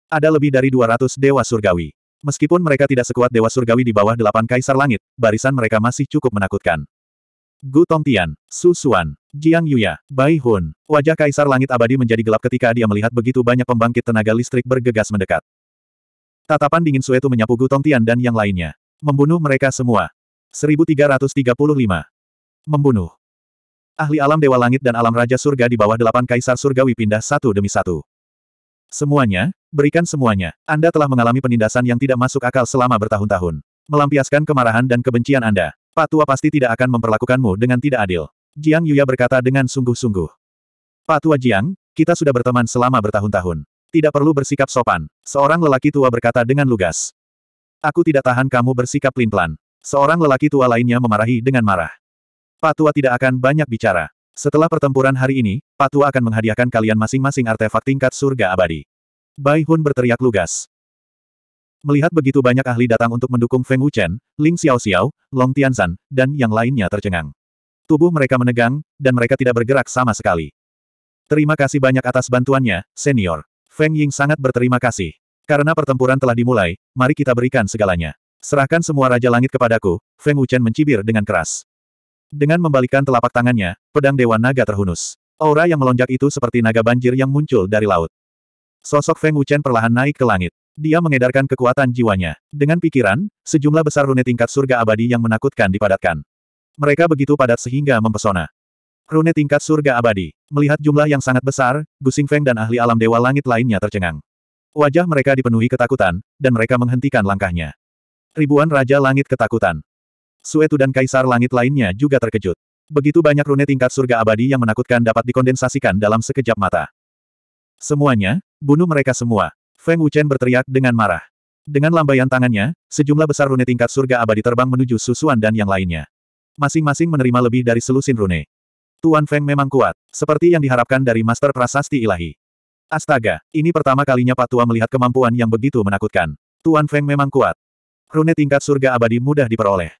Speaker 1: Ada lebih dari 200 Dewa Surgawi. Meskipun mereka tidak sekuat Dewa Surgawi di bawah delapan kaisar langit, barisan mereka masih cukup menakutkan. Gu Tongtian, Su Suan, Jiang Yuya, Bai Hun, wajah kaisar langit abadi menjadi gelap ketika dia melihat begitu banyak pembangkit tenaga listrik bergegas mendekat. Tatapan dingin Suetu menyapu Gu Tongtian dan yang lainnya. Membunuh mereka semua. 1335. Membunuh. Ahli alam Dewa Langit dan alam Raja Surga di bawah delapan kaisar surgawi pindah satu demi satu. Semuanya, berikan semuanya. Anda telah mengalami penindasan yang tidak masuk akal selama bertahun-tahun. Melampiaskan kemarahan dan kebencian Anda. Patua pasti tidak akan memperlakukanmu dengan tidak adil. Jiang Yuya berkata dengan sungguh-sungguh. Patua Jiang, kita sudah berteman selama bertahun-tahun. Tidak perlu bersikap sopan. Seorang lelaki tua berkata dengan lugas. Aku tidak tahan kamu bersikap pelin-pelan. Seorang lelaki tua lainnya memarahi dengan marah. Patua tidak akan banyak bicara. Setelah pertempuran hari ini, Patua akan menghadiahkan kalian masing-masing artefak tingkat surga abadi. Bai Hun berteriak lugas. Melihat begitu banyak ahli datang untuk mendukung Feng Wuchen, Ling Xiao Xiao, Long Tianzan, dan yang lainnya tercengang. Tubuh mereka menegang, dan mereka tidak bergerak sama sekali. Terima kasih banyak atas bantuannya, senior. Feng Ying sangat berterima kasih. Karena pertempuran telah dimulai, mari kita berikan segalanya. Serahkan semua Raja Langit kepadaku, Feng Wuchen mencibir dengan keras. Dengan membalikkan telapak tangannya, pedang Dewa Naga terhunus. Aura yang melonjak itu seperti naga banjir yang muncul dari laut. Sosok Feng Wuchen perlahan naik ke langit. Dia mengedarkan kekuatan jiwanya. Dengan pikiran, sejumlah besar rune tingkat surga abadi yang menakutkan dipadatkan. Mereka begitu padat sehingga mempesona. Rune tingkat surga abadi. Melihat jumlah yang sangat besar, Gusing Feng dan ahli alam dewa langit lainnya tercengang. Wajah mereka dipenuhi ketakutan, dan mereka menghentikan langkahnya. Ribuan Raja Langit ketakutan. Suetu dan Kaisar Langit lainnya juga terkejut. Begitu banyak rune tingkat surga abadi yang menakutkan dapat dikondensasikan dalam sekejap mata. Semuanya, bunuh mereka semua. Feng Wuchen berteriak dengan marah. Dengan lambaian tangannya, sejumlah besar rune tingkat surga abadi terbang menuju Susuan dan yang lainnya. Masing-masing menerima lebih dari selusin rune. Tuan Feng memang kuat, seperti yang diharapkan dari Master Prasasti Ilahi. Astaga, ini pertama kalinya Pak Tua melihat kemampuan yang begitu menakutkan. Tuan Feng memang kuat. Rune tingkat surga abadi mudah diperoleh.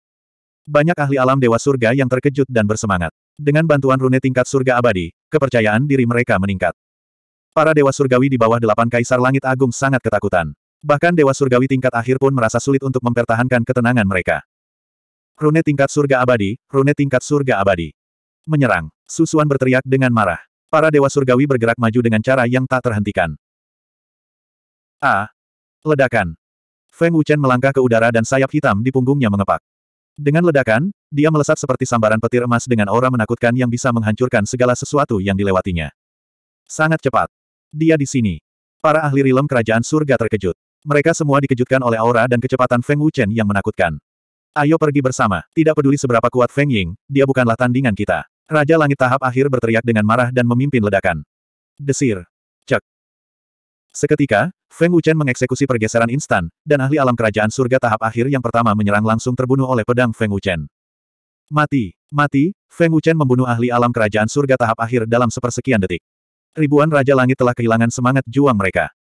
Speaker 1: Banyak ahli alam dewa surga yang terkejut dan bersemangat. Dengan bantuan rune tingkat surga abadi, kepercayaan diri mereka meningkat. Para dewa surgawi di bawah delapan kaisar langit agung sangat ketakutan. Bahkan dewa surgawi tingkat akhir pun merasa sulit untuk mempertahankan ketenangan mereka. Rune tingkat surga abadi, rune tingkat surga abadi. Menyerang. Susuan berteriak dengan marah. Para dewa surgawi bergerak maju dengan cara yang tak terhentikan. A. Ledakan. Feng Wuchen melangkah ke udara dan sayap hitam di punggungnya mengepak. Dengan ledakan, dia melesat seperti sambaran petir emas dengan aura menakutkan yang bisa menghancurkan segala sesuatu yang dilewatinya. Sangat cepat. Dia di sini. Para ahli rilem kerajaan surga terkejut. Mereka semua dikejutkan oleh aura dan kecepatan Feng Wuchen yang menakutkan. Ayo pergi bersama. Tidak peduli seberapa kuat Feng Ying, dia bukanlah tandingan kita. Raja Langit tahap akhir berteriak dengan marah dan memimpin ledakan. Desir. Cek. Seketika, Feng Wuchen mengeksekusi pergeseran instan, dan ahli alam kerajaan surga tahap akhir yang pertama menyerang langsung terbunuh oleh pedang Feng Wuchen. Mati, mati, Feng Wuchen membunuh ahli alam kerajaan surga tahap akhir dalam sepersekian detik. Ribuan Raja Langit telah kehilangan semangat juang mereka.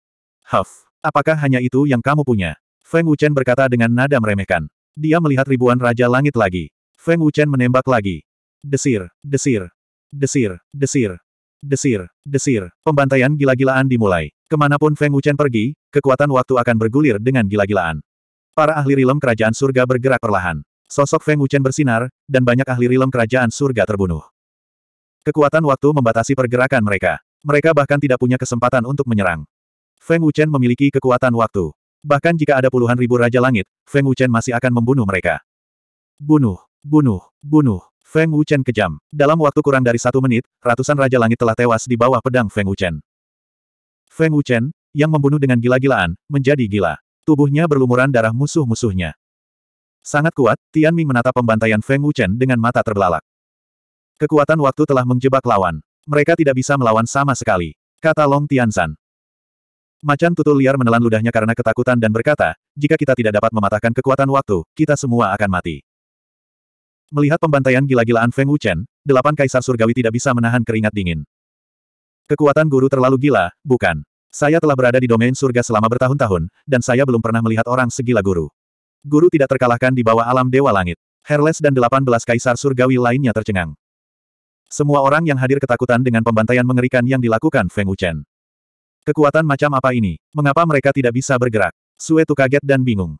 Speaker 1: Huff, apakah hanya itu yang kamu punya? Feng Wuchen berkata dengan nada meremehkan. Dia melihat ribuan Raja Langit lagi. Feng Wuchen menembak lagi. Desir, desir, desir, desir, desir, desir. Pembantaian gila-gilaan dimulai. Kemanapun Feng Wuchen pergi, kekuatan waktu akan bergulir dengan gila-gilaan. Para ahli rilem kerajaan surga bergerak perlahan. Sosok Feng Wuchen bersinar, dan banyak ahli rilem kerajaan surga terbunuh. Kekuatan waktu membatasi pergerakan mereka. Mereka bahkan tidak punya kesempatan untuk menyerang. Feng Wuchen memiliki kekuatan waktu. Bahkan jika ada puluhan ribu Raja Langit, Feng Wuchen masih akan membunuh mereka. Bunuh, bunuh, bunuh. Feng Wuchen kejam. Dalam waktu kurang dari satu menit, ratusan Raja Langit telah tewas di bawah pedang Feng Wuchen. Feng Wuchen, yang membunuh dengan gila-gilaan, menjadi gila. Tubuhnya berlumuran darah musuh-musuhnya. Sangat kuat, Tian Ming menatap pembantaian Feng Wuchen dengan mata terbelalak. Kekuatan waktu telah menjebak lawan. Mereka tidak bisa melawan sama sekali, kata Long Tianzan. Macan tutul liar menelan ludahnya karena ketakutan dan berkata, jika kita tidak dapat mematahkan kekuatan waktu, kita semua akan mati. Melihat pembantaian gila-gilaan Feng Wuchen, delapan kaisar surgawi tidak bisa menahan keringat dingin. Kekuatan guru terlalu gila, bukan? Saya telah berada di domain surga selama bertahun-tahun, dan saya belum pernah melihat orang segila guru. Guru tidak terkalahkan di bawah alam dewa langit. Herles dan delapan belas kaisar surgawi lainnya tercengang. Semua orang yang hadir ketakutan dengan pembantaian mengerikan yang dilakukan Feng Wuchen. Kekuatan macam apa ini? Mengapa mereka tidak bisa bergerak? Sue kaget dan bingung.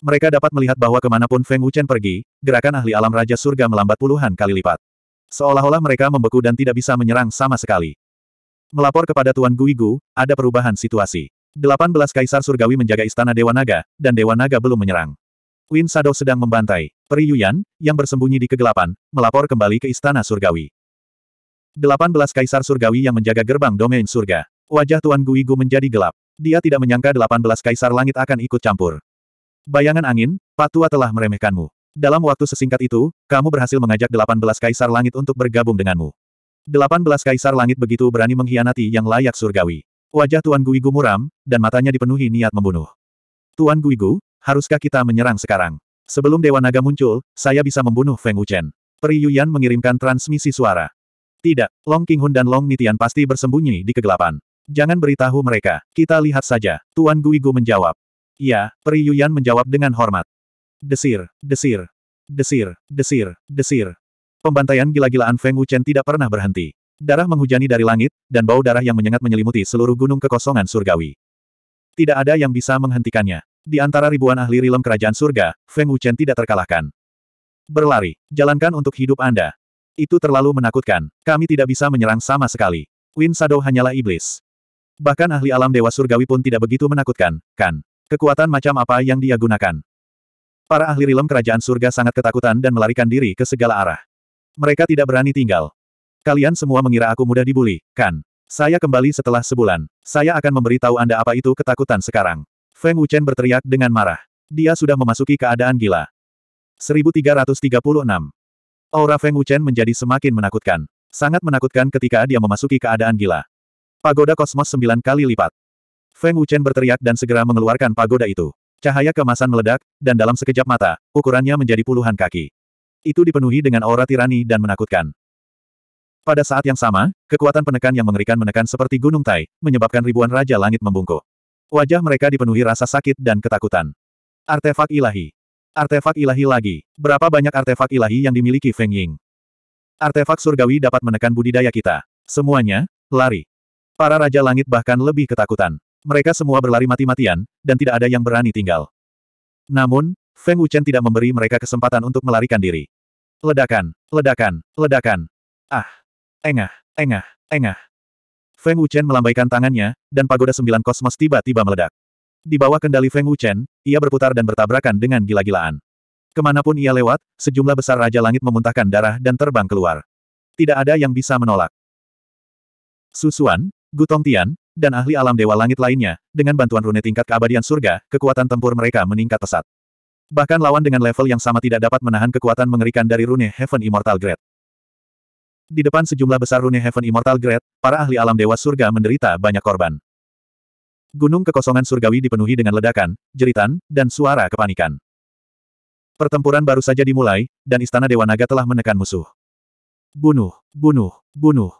Speaker 1: Mereka dapat melihat bahwa kemanapun Feng Wuchen pergi, gerakan ahli alam Raja Surga melambat puluhan kali lipat. Seolah-olah mereka membeku dan tidak bisa menyerang sama sekali. Melapor kepada Tuan Guigu, ada perubahan situasi. 18 kaisar surgawi menjaga istana Dewa Naga, dan Dewa Naga belum menyerang. Win Shadow sedang membantai. Peri Yuyan, yang bersembunyi di kegelapan, melapor kembali ke istana surgawi. 18 kaisar surgawi yang menjaga gerbang domain surga. Wajah Tuan Guigu menjadi gelap. Dia tidak menyangka 18 kaisar langit akan ikut campur. Bayangan angin, Patua telah meremehkanmu. Dalam waktu sesingkat itu, kamu berhasil mengajak 18 kaisar langit untuk bergabung denganmu. 18 kaisar langit begitu berani mengkhianati yang layak surgawi. Wajah Tuan Guigu muram, dan matanya dipenuhi niat membunuh. Tuan Guigu, haruskah kita menyerang sekarang? Sebelum Dewa Naga muncul, saya bisa membunuh Feng Wuchen. Peri Yuyan mengirimkan transmisi suara. Tidak, Long Qinghun dan Long Nitian pasti bersembunyi di kegelapan. Jangan beritahu mereka, kita lihat saja, Tuan Guigu menjawab. Iya, Yuyan menjawab dengan hormat. Desir, desir, desir, desir, desir. Pembantaian gila-gilaan Feng Wuchen tidak pernah berhenti. Darah menghujani dari langit, dan bau darah yang menyengat menyelimuti seluruh gunung kekosongan surgawi. Tidak ada yang bisa menghentikannya. Di antara ribuan ahli rilem kerajaan surga, Feng Wuchen tidak terkalahkan. Berlari, jalankan untuk hidup Anda. Itu terlalu menakutkan, kami tidak bisa menyerang sama sekali. Win Shadow hanyalah iblis. Bahkan ahli alam dewa surgawi pun tidak begitu menakutkan, kan? Kekuatan macam apa yang dia gunakan? Para ahli rilem kerajaan surga sangat ketakutan dan melarikan diri ke segala arah. Mereka tidak berani tinggal. Kalian semua mengira aku mudah dibully, kan? Saya kembali setelah sebulan. Saya akan memberitahu Anda apa itu ketakutan sekarang. Feng Wuchen berteriak dengan marah. Dia sudah memasuki keadaan gila. 1336. Aura Feng Wuchen menjadi semakin menakutkan. Sangat menakutkan ketika dia memasuki keadaan gila. Pagoda kosmos sembilan kali lipat. Feng Wuchen berteriak dan segera mengeluarkan pagoda itu. Cahaya kemasan meledak, dan dalam sekejap mata, ukurannya menjadi puluhan kaki. Itu dipenuhi dengan aura tirani dan menakutkan. Pada saat yang sama, kekuatan penekan yang mengerikan menekan seperti gunung tai, menyebabkan ribuan raja langit membungkuk. Wajah mereka dipenuhi rasa sakit dan ketakutan. Artefak ilahi. Artefak ilahi lagi. Berapa banyak artefak ilahi yang dimiliki Feng Ying? Artefak surgawi dapat menekan budidaya kita. Semuanya, lari. Para raja langit bahkan lebih ketakutan. Mereka semua berlari mati-matian, dan tidak ada yang berani tinggal. Namun, Feng Wuchen tidak memberi mereka kesempatan untuk melarikan diri. Ledakan, ledakan, ledakan. Ah! Engah, engah, engah. Feng Wuchen melambaikan tangannya, dan pagoda sembilan kosmos tiba-tiba meledak. Di bawah kendali Feng Wuchen, ia berputar dan bertabrakan dengan gila-gilaan. Kemanapun ia lewat, sejumlah besar Raja Langit memuntahkan darah dan terbang keluar. Tidak ada yang bisa menolak. Susuan, Gutong Tian, dan ahli alam dewa langit lainnya, dengan bantuan rune tingkat keabadian surga, kekuatan tempur mereka meningkat pesat. Bahkan lawan dengan level yang sama tidak dapat menahan kekuatan mengerikan dari rune Heaven Immortal Grade. Di depan sejumlah besar rune Heaven Immortal Grade, para ahli alam dewa surga menderita banyak korban. Gunung kekosongan surgawi dipenuhi dengan ledakan, jeritan, dan suara kepanikan. Pertempuran baru saja dimulai, dan istana Dewa Naga telah menekan musuh. Bunuh, bunuh, bunuh.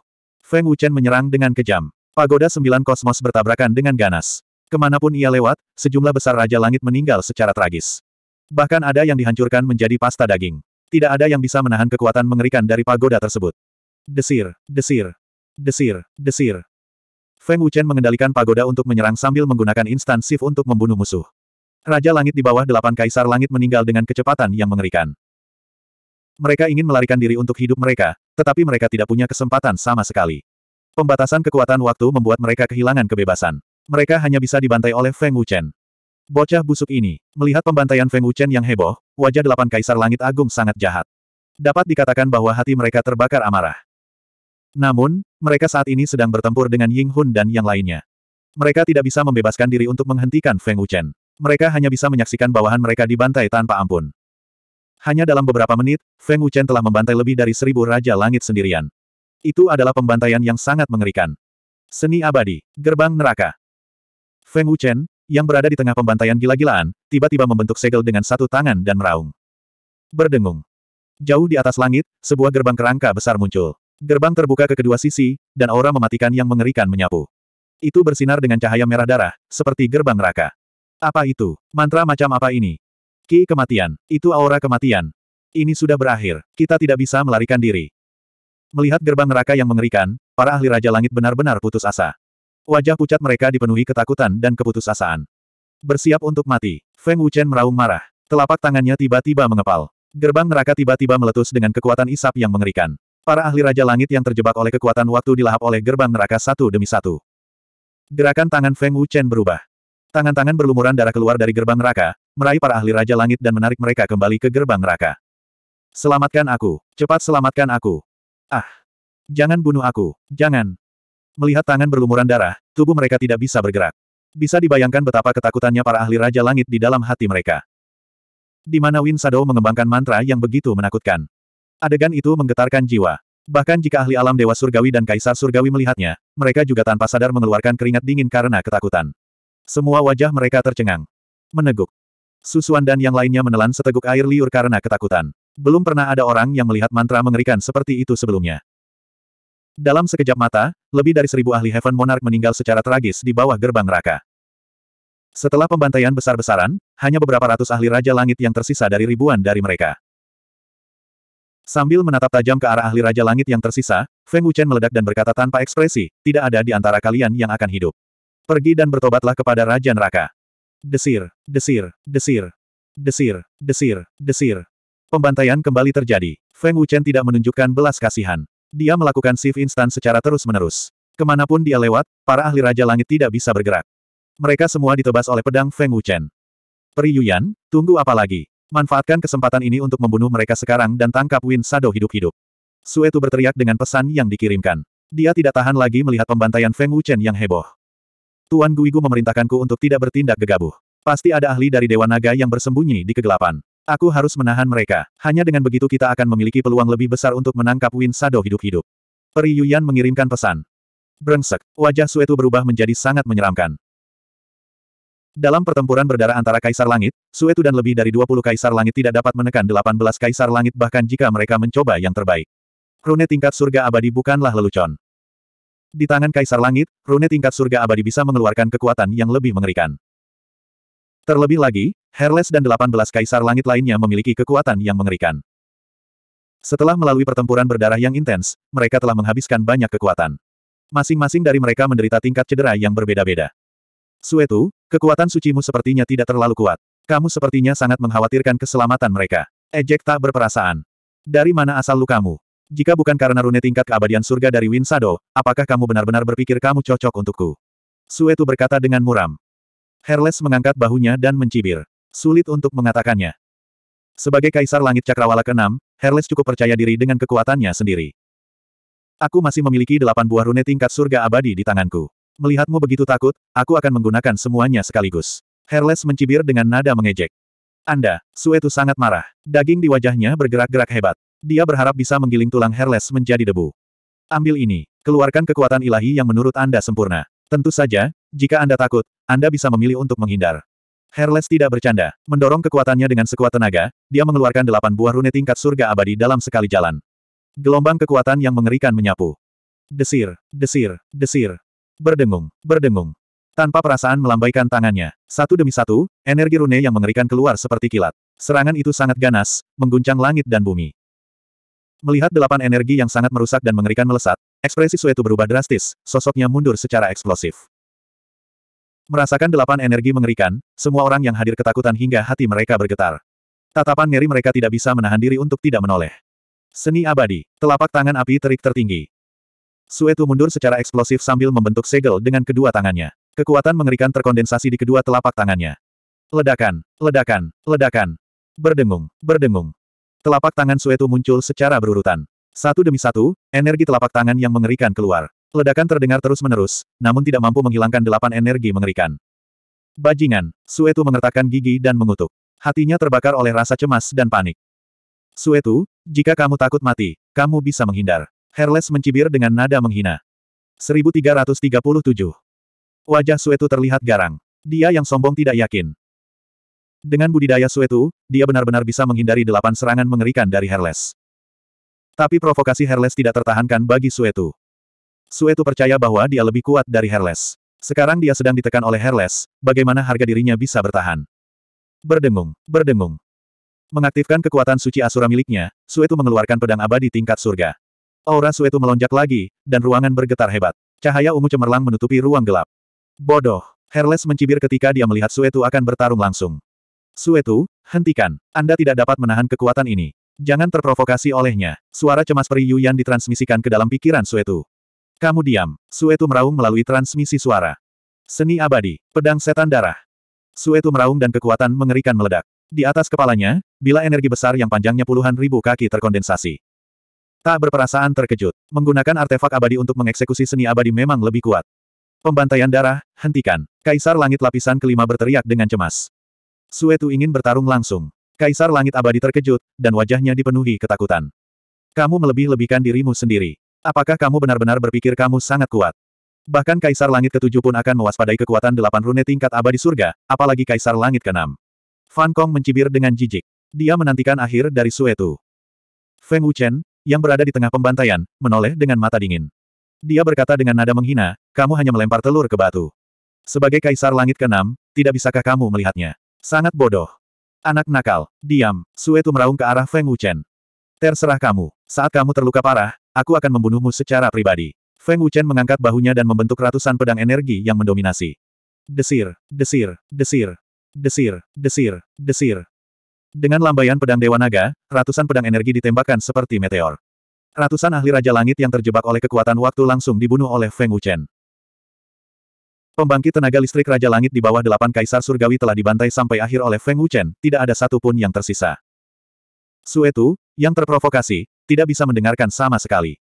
Speaker 1: Feng Wuchen menyerang dengan kejam. Pagoda Sembilan Kosmos bertabrakan dengan ganas. Kemanapun ia lewat, sejumlah besar Raja Langit meninggal secara tragis. Bahkan ada yang dihancurkan menjadi pasta daging. Tidak ada yang bisa menahan kekuatan mengerikan dari pagoda tersebut. Desir, desir, desir, desir. Feng Wuchen mengendalikan pagoda untuk menyerang sambil menggunakan instan shift untuk membunuh musuh. Raja Langit di bawah delapan kaisar langit meninggal dengan kecepatan yang mengerikan. Mereka ingin melarikan diri untuk hidup mereka, tetapi mereka tidak punya kesempatan sama sekali. Pembatasan kekuatan waktu membuat mereka kehilangan kebebasan. Mereka hanya bisa dibantai oleh Feng Wuchen. Bocah busuk ini, melihat pembantaian Feng Wuchen yang heboh, wajah delapan kaisar langit agung sangat jahat. Dapat dikatakan bahwa hati mereka terbakar amarah. Namun, mereka saat ini sedang bertempur dengan Ying Hun dan yang lainnya. Mereka tidak bisa membebaskan diri untuk menghentikan Feng Wuchen. Mereka hanya bisa menyaksikan bawahan mereka dibantai tanpa ampun. Hanya dalam beberapa menit, Feng Wuchen telah membantai lebih dari seribu Raja Langit sendirian. Itu adalah pembantaian yang sangat mengerikan. Seni abadi, gerbang neraka. Feng Wuchen, yang berada di tengah pembantaian gila-gilaan, tiba-tiba membentuk segel dengan satu tangan dan meraung. Berdengung. Jauh di atas langit, sebuah gerbang kerangka besar muncul. Gerbang terbuka ke kedua sisi, dan aura mematikan yang mengerikan menyapu. Itu bersinar dengan cahaya merah darah, seperti gerbang neraka. Apa itu? Mantra macam apa ini? Ki kematian. Itu aura kematian. Ini sudah berakhir. Kita tidak bisa melarikan diri. Melihat gerbang neraka yang mengerikan, para ahli Raja Langit benar-benar putus asa. Wajah pucat mereka dipenuhi ketakutan dan keputusasaan. Bersiap untuk mati, Feng Wuchen meraung marah. Telapak tangannya tiba-tiba mengepal. Gerbang neraka tiba-tiba meletus dengan kekuatan isap yang mengerikan. Para ahli Raja Langit yang terjebak oleh kekuatan waktu dilahap oleh gerbang neraka satu demi satu. Gerakan tangan Feng Wuchen berubah. Tangan-tangan berlumuran darah keluar dari gerbang neraka, meraih para ahli Raja Langit dan menarik mereka kembali ke gerbang neraka. Selamatkan aku, cepat selamatkan aku. Ah! Jangan bunuh aku, jangan! Melihat tangan berlumuran darah, tubuh mereka tidak bisa bergerak. Bisa dibayangkan betapa ketakutannya para ahli Raja Langit di dalam hati mereka. Di mana Win Shadow mengembangkan mantra yang begitu menakutkan. Adegan itu menggetarkan jiwa. Bahkan jika ahli alam Dewa Surgawi dan Kaisar Surgawi melihatnya, mereka juga tanpa sadar mengeluarkan keringat dingin karena ketakutan. Semua wajah mereka tercengang. Meneguk. Susuan dan yang lainnya menelan seteguk air liur karena ketakutan. Belum pernah ada orang yang melihat mantra mengerikan seperti itu sebelumnya. Dalam sekejap mata, lebih dari seribu ahli Heaven Monarch meninggal secara tragis di bawah gerbang neraka. Setelah pembantaian besar-besaran, hanya beberapa ratus ahli Raja Langit yang tersisa dari ribuan dari mereka. Sambil menatap tajam ke arah ahli Raja Langit yang tersisa, Feng Wuchen meledak dan berkata tanpa ekspresi, tidak ada di antara kalian yang akan hidup. Pergi dan bertobatlah kepada Raja Neraka. Desir, desir, desir, desir, desir, desir, Pembantaian kembali terjadi. Feng Wuchen tidak menunjukkan belas kasihan. Dia melakukan shift instan secara terus-menerus. Kemanapun dia lewat, para ahli Raja Langit tidak bisa bergerak. Mereka semua ditebas oleh pedang Feng Wuchen. Peri Yuyan, tunggu apa lagi? Manfaatkan kesempatan ini untuk membunuh mereka sekarang dan tangkap Win Sado hidup-hidup. Suetu berteriak dengan pesan yang dikirimkan. Dia tidak tahan lagi melihat pembantaian Feng Wuchen yang heboh. Tuan Guigu memerintahkanku untuk tidak bertindak gegabah. Pasti ada ahli dari Dewa Naga yang bersembunyi di kegelapan. Aku harus menahan mereka. Hanya dengan begitu kita akan memiliki peluang lebih besar untuk menangkap Win Sado hidup-hidup. Peri Yuyan mengirimkan pesan. Brengsek, wajah Suetu berubah menjadi sangat menyeramkan. Dalam pertempuran berdarah antara Kaisar Langit, Suetu dan lebih dari 20 Kaisar Langit tidak dapat menekan 18 Kaisar Langit bahkan jika mereka mencoba yang terbaik. Rune tingkat surga abadi bukanlah lelucon. Di tangan Kaisar Langit, rune tingkat surga abadi bisa mengeluarkan kekuatan yang lebih mengerikan. Terlebih lagi, Herles dan 18 kaisar langit lainnya memiliki kekuatan yang mengerikan. Setelah melalui pertempuran berdarah yang intens, mereka telah menghabiskan banyak kekuatan. Masing-masing dari mereka menderita tingkat cedera yang berbeda-beda. Suetu, kekuatan sucimu sepertinya tidak terlalu kuat. Kamu sepertinya sangat mengkhawatirkan keselamatan mereka. Ejek tak berperasaan. Dari mana asal lukamu? Jika bukan karena rune tingkat keabadian surga dari Winsado, apakah kamu benar-benar berpikir kamu cocok untukku? Suetu berkata dengan muram. Herles mengangkat bahunya dan mencibir. Sulit untuk mengatakannya. Sebagai Kaisar Langit Cakrawala ke-6, Herles cukup percaya diri dengan kekuatannya sendiri. Aku masih memiliki delapan buah rune tingkat surga abadi di tanganku. Melihatmu begitu takut, aku akan menggunakan semuanya sekaligus. Herles mencibir dengan nada mengejek. Anda, Suetu sangat marah. Daging di wajahnya bergerak-gerak hebat. Dia berharap bisa menggiling tulang Herles menjadi debu. Ambil ini, keluarkan kekuatan ilahi yang menurut Anda sempurna. Tentu saja, jika Anda takut, Anda bisa memilih untuk menghindar. Hairless tidak bercanda. Mendorong kekuatannya dengan sekuat tenaga, dia mengeluarkan delapan buah rune tingkat surga abadi dalam sekali jalan. Gelombang kekuatan yang mengerikan menyapu. Desir, desir, desir. Berdengung, berdengung. Tanpa perasaan melambaikan tangannya. Satu demi satu, energi rune yang mengerikan keluar seperti kilat. Serangan itu sangat ganas, mengguncang langit dan bumi. Melihat delapan energi yang sangat merusak dan mengerikan melesat, Ekspresi Suetu berubah drastis, sosoknya mundur secara eksplosif. Merasakan delapan energi mengerikan, semua orang yang hadir ketakutan hingga hati mereka bergetar. Tatapan ngeri mereka tidak bisa menahan diri untuk tidak menoleh. Seni abadi, telapak tangan api terik tertinggi. Suetu mundur secara eksplosif sambil membentuk segel dengan kedua tangannya. Kekuatan mengerikan terkondensasi di kedua telapak tangannya. Ledakan, ledakan, ledakan. Berdengung, berdengung. Telapak tangan Suetu muncul secara berurutan. Satu demi satu, energi telapak tangan yang mengerikan keluar. Ledakan terdengar terus-menerus, namun tidak mampu menghilangkan delapan energi mengerikan. Bajingan, Suetu mengertakkan gigi dan mengutuk. Hatinya terbakar oleh rasa cemas dan panik. Suetu, jika kamu takut mati, kamu bisa menghindar. Herles mencibir dengan nada menghina. 1337. Wajah Suetu terlihat garang. Dia yang sombong tidak yakin. Dengan budidaya Suetu, dia benar-benar bisa menghindari delapan serangan mengerikan dari Herles. Tapi provokasi Herles tidak tertahankan bagi Suetu. Suetu percaya bahwa dia lebih kuat dari Herles. Sekarang dia sedang ditekan oleh Herles, bagaimana harga dirinya bisa bertahan. Berdengung, berdengung. Mengaktifkan kekuatan suci asura miliknya, Suetu mengeluarkan pedang abadi tingkat surga. Aura Suetu melonjak lagi, dan ruangan bergetar hebat. Cahaya ungu cemerlang menutupi ruang gelap. Bodoh! Herles mencibir ketika dia melihat Suetu akan bertarung langsung. Suetu, hentikan. Anda tidak dapat menahan kekuatan ini. Jangan terprovokasi olehnya. Suara cemas Peri Yuyan ditransmisikan ke dalam pikiran Suetu. Kamu diam. Suetu meraung melalui transmisi suara. Seni abadi. Pedang setan darah. Suetu meraung dan kekuatan mengerikan meledak. Di atas kepalanya, bila energi besar yang panjangnya puluhan ribu kaki terkondensasi. Tak berperasaan terkejut. Menggunakan artefak abadi untuk mengeksekusi seni abadi memang lebih kuat. Pembantaian darah, hentikan. Kaisar langit lapisan kelima berteriak dengan cemas. Suetu ingin bertarung langsung. Kaisar Langit Abadi terkejut, dan wajahnya dipenuhi ketakutan. Kamu melebih-lebihkan dirimu sendiri. Apakah kamu benar-benar berpikir kamu sangat kuat? Bahkan Kaisar Langit ketujuh pun akan mewaspadai kekuatan delapan rune tingkat abadi surga, apalagi Kaisar Langit Kenam. Fan Kong mencibir dengan jijik. Dia menantikan akhir dari Suetu. Feng Wuchen, yang berada di tengah pembantaian, menoleh dengan mata dingin. Dia berkata dengan nada menghina, kamu hanya melempar telur ke batu. Sebagai Kaisar Langit Kenam, tidak bisakah kamu melihatnya? Sangat bodoh. Anak nakal, diam, Suetu meraung ke arah Feng Wuchen. Terserah kamu, saat kamu terluka parah, aku akan membunuhmu secara pribadi. Feng Wuchen mengangkat bahunya dan membentuk ratusan pedang energi yang mendominasi. Desir, desir, desir, desir, desir, desir. Dengan lambaian pedang Dewa Naga, ratusan pedang energi ditembakkan seperti meteor. Ratusan ahli Raja Langit yang terjebak oleh kekuatan waktu langsung dibunuh oleh Feng Wuchen. Pembangkit tenaga listrik Raja Langit di bawah delapan kaisar surgawi telah dibantai sampai akhir oleh Feng Wuchen, tidak ada satupun yang tersisa. Suetu, yang terprovokasi, tidak bisa mendengarkan sama sekali.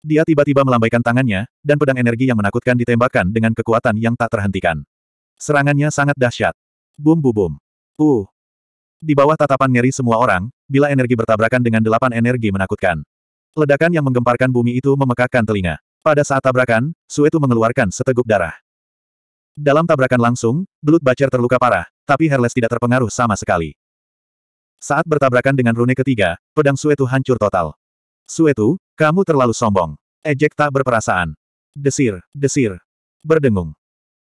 Speaker 1: Dia tiba-tiba melambaikan tangannya, dan pedang energi yang menakutkan ditembakkan dengan kekuatan yang tak terhentikan. Serangannya sangat dahsyat. Bum bum bum. Uh. Di bawah tatapan ngeri semua orang, bila energi bertabrakan dengan delapan energi menakutkan. Ledakan yang menggemparkan bumi itu memekakkan telinga. Pada saat tabrakan, Suetu mengeluarkan seteguk darah. Dalam tabrakan langsung, belut Bacer terluka parah, tapi Herles tidak terpengaruh sama sekali. Saat bertabrakan dengan rune ketiga, pedang Suetu hancur total. Suetu, kamu terlalu sombong. Ejek tak berperasaan. Desir, desir. Berdengung.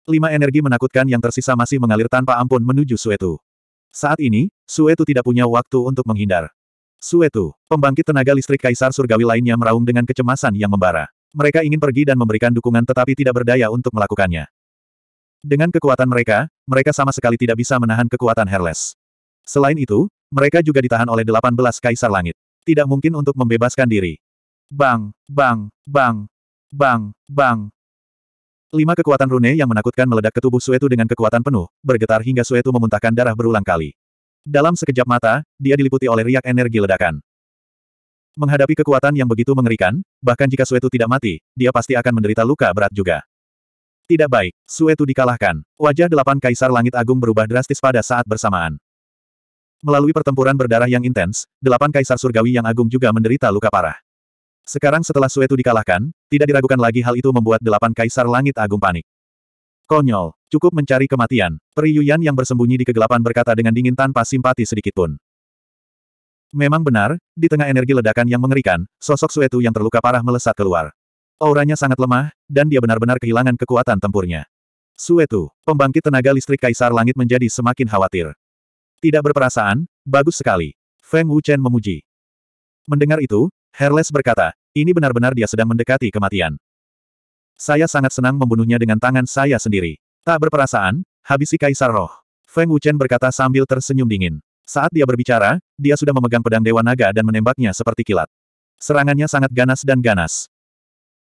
Speaker 1: Lima energi menakutkan yang tersisa masih mengalir tanpa ampun menuju Suetu. Saat ini, Suetu tidak punya waktu untuk menghindar. Suetu, pembangkit tenaga listrik Kaisar Surgawi lainnya meraung dengan kecemasan yang membara. Mereka ingin pergi dan memberikan dukungan tetapi tidak berdaya untuk melakukannya. Dengan kekuatan mereka, mereka sama sekali tidak bisa menahan kekuatan Herles. Selain itu, mereka juga ditahan oleh 18 kaisar langit. Tidak mungkin untuk membebaskan diri. Bang, bang, bang, bang, bang. Lima kekuatan rune yang menakutkan meledak ke tubuh Suetu dengan kekuatan penuh, bergetar hingga Suetu memuntahkan darah berulang kali. Dalam sekejap mata, dia diliputi oleh riak energi ledakan. Menghadapi kekuatan yang begitu mengerikan, bahkan jika Suetu tidak mati, dia pasti akan menderita luka berat juga. Tidak baik, Suetu dikalahkan. Wajah delapan kaisar langit agung berubah drastis pada saat bersamaan. Melalui pertempuran berdarah yang intens, delapan kaisar surgawi yang agung juga menderita luka parah. Sekarang setelah Suetu dikalahkan, tidak diragukan lagi hal itu membuat delapan kaisar langit agung panik. Konyol, cukup mencari kematian. Peri Periyuyan yang bersembunyi di kegelapan berkata dengan dingin tanpa simpati sedikitpun. Memang benar, di tengah energi ledakan yang mengerikan, sosok Suetu yang terluka parah melesat keluar. Auranya sangat lemah, dan dia benar-benar kehilangan kekuatan tempurnya. Suetu, pembangkit tenaga listrik Kaisar Langit menjadi semakin khawatir. Tidak berperasaan, bagus sekali. Feng Wuchen memuji. Mendengar itu, Herles berkata, ini benar-benar dia sedang mendekati kematian. Saya sangat senang membunuhnya dengan tangan saya sendiri. Tak berperasaan, habisi Kaisar Roh. Feng Wuchen berkata sambil tersenyum dingin. Saat dia berbicara, dia sudah memegang pedang Dewa Naga dan menembaknya seperti kilat. Serangannya sangat ganas dan ganas.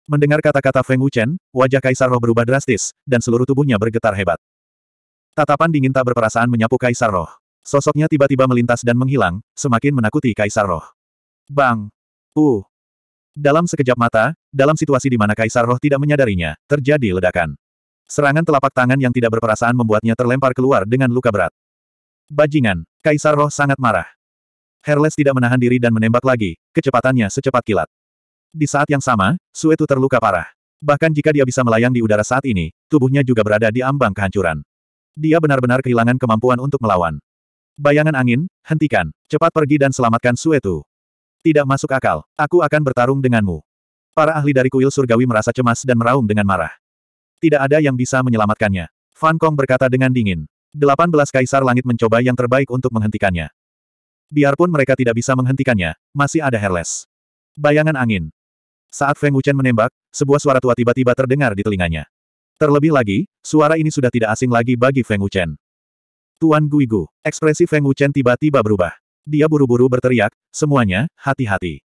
Speaker 1: Mendengar kata-kata Feng Wuchen, wajah Kaisar Roh berubah drastis, dan seluruh tubuhnya bergetar hebat. Tatapan dingin tak berperasaan menyapu Kaisar Roh. Sosoknya tiba-tiba melintas dan menghilang, semakin menakuti Kaisar Roh. Bang! Uh! Dalam sekejap mata, dalam situasi di mana Kaisar Roh tidak menyadarinya, terjadi ledakan. Serangan telapak tangan yang tidak berperasaan membuatnya terlempar keluar dengan luka berat. Bajingan, Kaisar Roh sangat marah. Herles tidak menahan diri dan menembak lagi, kecepatannya secepat kilat. Di saat yang sama, Suetu terluka parah. Bahkan jika dia bisa melayang di udara saat ini, tubuhnya juga berada di ambang kehancuran. Dia benar-benar kehilangan kemampuan untuk melawan. Bayangan angin, hentikan, cepat pergi dan selamatkan Suetu. Tidak masuk akal, aku akan bertarung denganmu. Para ahli dari kuil surgawi merasa cemas dan meraung dengan marah. Tidak ada yang bisa menyelamatkannya. Fan Kong berkata dengan dingin. Delapan belas kaisar langit mencoba yang terbaik untuk menghentikannya. Biarpun mereka tidak bisa menghentikannya, masih ada Herles. Bayangan angin, saat Feng Wuchen menembak, sebuah suara tua tiba-tiba terdengar di telinganya. Terlebih lagi, suara ini sudah tidak asing lagi bagi Feng Wuchen. Tuan Guigu, ekspresi Feng Wuchen tiba-tiba berubah. Dia buru-buru berteriak, semuanya, hati-hati.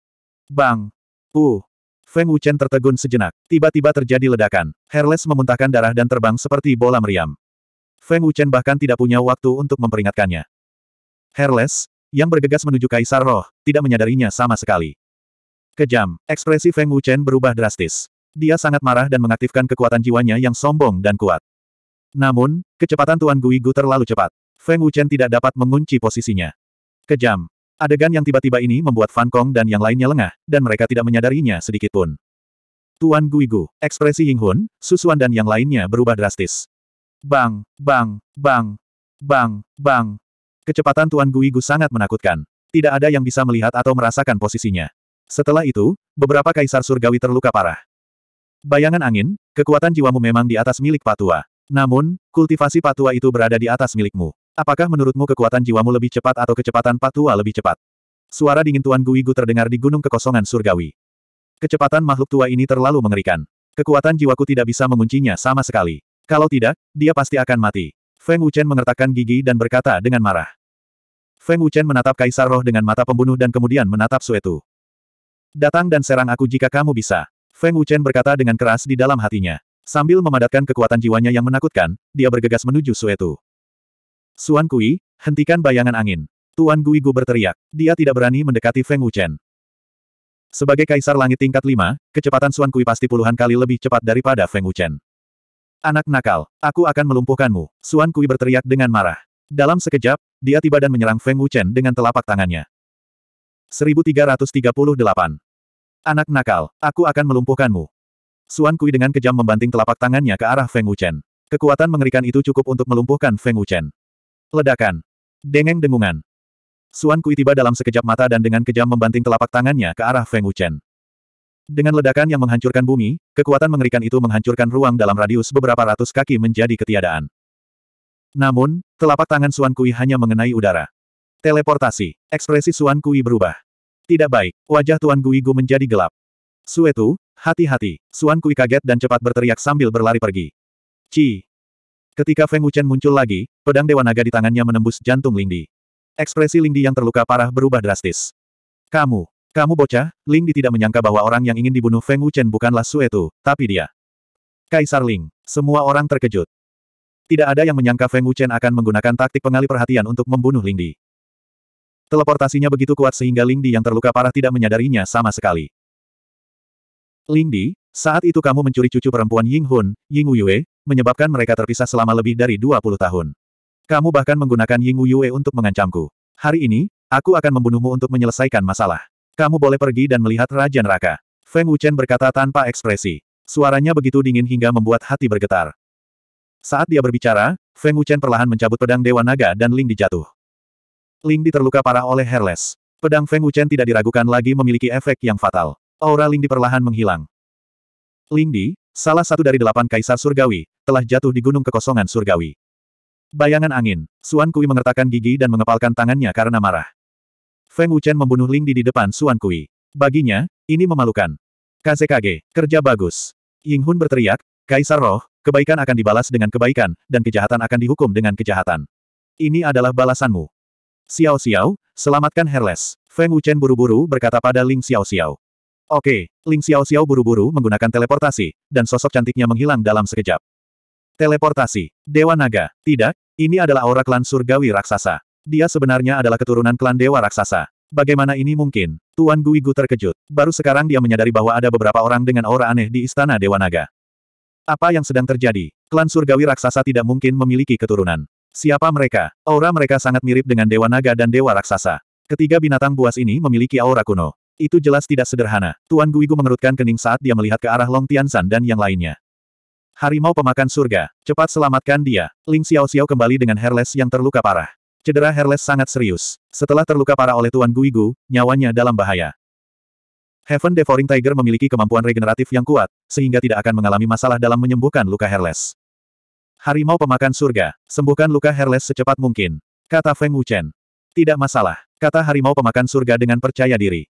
Speaker 1: Bang! Uh! Feng Wuchen tertegun sejenak. Tiba-tiba terjadi ledakan. Hairless memuntahkan darah dan terbang seperti bola meriam. Feng Wuchen bahkan tidak punya waktu untuk memperingatkannya. Hairless, yang bergegas menuju Kaisar Roh, tidak menyadarinya sama sekali. Kejam, ekspresi Feng Wuchen berubah drastis. Dia sangat marah dan mengaktifkan kekuatan jiwanya yang sombong dan kuat. Namun, kecepatan Tuan Gui Gu terlalu cepat. Feng Wuchen tidak dapat mengunci posisinya. Kejam. Adegan yang tiba-tiba ini membuat Fan Kong dan yang lainnya lengah, dan mereka tidak menyadarinya sedikitpun. Tuan Gui Gu, ekspresi Ying Hun, Susuan dan yang lainnya berubah drastis. Bang, bang, bang, bang, bang. Kecepatan Tuan Gui Gu sangat menakutkan. Tidak ada yang bisa melihat atau merasakan posisinya. Setelah itu, beberapa kaisar surgawi terluka parah. Bayangan angin, kekuatan jiwamu memang di atas milik patua. Namun, kultivasi patua itu berada di atas milikmu. Apakah menurutmu kekuatan jiwamu lebih cepat atau kecepatan patua lebih cepat? Suara dingin Tuan Guigu terdengar di gunung kekosongan surgawi. Kecepatan makhluk tua ini terlalu mengerikan. Kekuatan jiwaku tidak bisa menguncinya sama sekali. Kalau tidak, dia pasti akan mati. Feng Wuchen mengertakkan gigi dan berkata dengan marah. Feng Wuchen menatap Kaisar Roh dengan mata pembunuh dan kemudian menatap Suetu. Datang dan serang aku jika kamu bisa. Feng Wuchen berkata dengan keras di dalam hatinya. Sambil memadatkan kekuatan jiwanya yang menakutkan, dia bergegas menuju Suetu. Suan Kui, hentikan bayangan angin. Tuan Gui Gu berteriak. Dia tidak berani mendekati Feng Wuchen. Sebagai kaisar langit tingkat 5, kecepatan Suan Kui pasti puluhan kali lebih cepat daripada Feng Wuchen. Anak nakal, aku akan melumpuhkanmu, Suan Kui berteriak dengan marah. Dalam sekejap, dia tiba dan menyerang Feng Wuchen dengan telapak tangannya. 1338. Anak nakal, aku akan melumpuhkanmu. Suan Kui dengan kejam membanting telapak tangannya ke arah Feng Wuchen. Kekuatan mengerikan itu cukup untuk melumpuhkan Feng Wuchen. Ledakan. Dengeng dengungan. Suan Kui tiba dalam sekejap mata dan dengan kejam membanting telapak tangannya ke arah Feng Wuchen. Dengan ledakan yang menghancurkan bumi, kekuatan mengerikan itu menghancurkan ruang dalam radius beberapa ratus kaki menjadi ketiadaan. Namun, telapak tangan Suan Kui hanya mengenai udara. Teleportasi. Ekspresi Suan Kui berubah. Tidak baik. Wajah Tuan Gui Gu menjadi gelap. Suetu, hati-hati. Suan Kui kaget dan cepat berteriak sambil berlari pergi. Ci. Ketika Feng Wuchen muncul lagi, pedang Dewa Naga di tangannya menembus jantung Lingdi. Ekspresi Lingdi yang terluka parah berubah drastis. Kamu. Kamu bocah, Lingdi tidak menyangka bahwa orang yang ingin dibunuh Feng Wuchen bukanlah Suetu, tapi dia. Kaisar Ling. Semua orang terkejut. Tidak ada yang menyangka Feng Wuchen akan menggunakan taktik pengalih perhatian untuk membunuh Lingdi. Teleportasinya begitu kuat sehingga Lingdi yang terluka parah tidak menyadarinya sama sekali. Lingdi, saat itu kamu mencuri cucu perempuan Ying Hun, Ying Yue, menyebabkan mereka terpisah selama lebih dari 20 tahun. Kamu bahkan menggunakan Ying Yue untuk mengancamku. Hari ini, aku akan membunuhmu untuk menyelesaikan masalah. Kamu boleh pergi dan melihat Raja Neraka. Feng Wuchen berkata tanpa ekspresi. Suaranya begitu dingin hingga membuat hati bergetar. Saat dia berbicara, Feng Wuchen perlahan mencabut pedang Dewa Naga dan Ling dijatuh. Ling Di terluka parah oleh Herles. Pedang Feng Wuchen tidak diragukan lagi memiliki efek yang fatal. Aura Ling Di perlahan menghilang. Ling Di, salah satu dari delapan kaisar surgawi, telah jatuh di gunung kekosongan surgawi. Bayangan angin, Suan Kui mengertakkan gigi dan mengepalkan tangannya karena marah. Feng Wuchen membunuh Ling Di di depan Suan Kui. Baginya, ini memalukan. KZKG, kerja bagus. Ying Hun berteriak, Kaisar Roh, kebaikan akan dibalas dengan kebaikan, dan kejahatan akan dihukum dengan kejahatan. Ini adalah balasanmu. Xiao Xiao, selamatkan Herles. Feng Wuchen buru-buru berkata pada Ling Xiao Xiao. Oke, Ling Xiao Xiao buru-buru menggunakan teleportasi, dan sosok cantiknya menghilang dalam sekejap. Teleportasi. Dewa Naga. Tidak, ini adalah aura klan surgawi raksasa. Dia sebenarnya adalah keturunan klan Dewa Raksasa. Bagaimana ini mungkin? Tuan Gui Gu terkejut. Baru sekarang dia menyadari bahwa ada beberapa orang dengan aura aneh di Istana Dewa Naga. Apa yang sedang terjadi? Klan surgawi raksasa tidak mungkin memiliki keturunan. Siapa mereka? Aura mereka sangat mirip dengan Dewa Naga dan Dewa Raksasa. Ketiga binatang buas ini memiliki aura kuno. Itu jelas tidak sederhana. Tuan Guigu mengerutkan kening saat dia melihat ke arah Long Tianzan dan yang lainnya. Harimau pemakan surga, cepat selamatkan dia. Ling Xiao Xiao kembali dengan Hairless yang terluka parah. Cedera Hairless sangat serius. Setelah terluka parah oleh Tuan Guigu, nyawanya dalam bahaya. Heaven Devouring Tiger memiliki kemampuan regeneratif yang kuat, sehingga tidak akan mengalami masalah dalam menyembuhkan luka Hairless. Harimau pemakan surga, sembuhkan luka Herles secepat mungkin. Kata Feng Wuchen. Tidak masalah, kata harimau pemakan surga dengan percaya diri.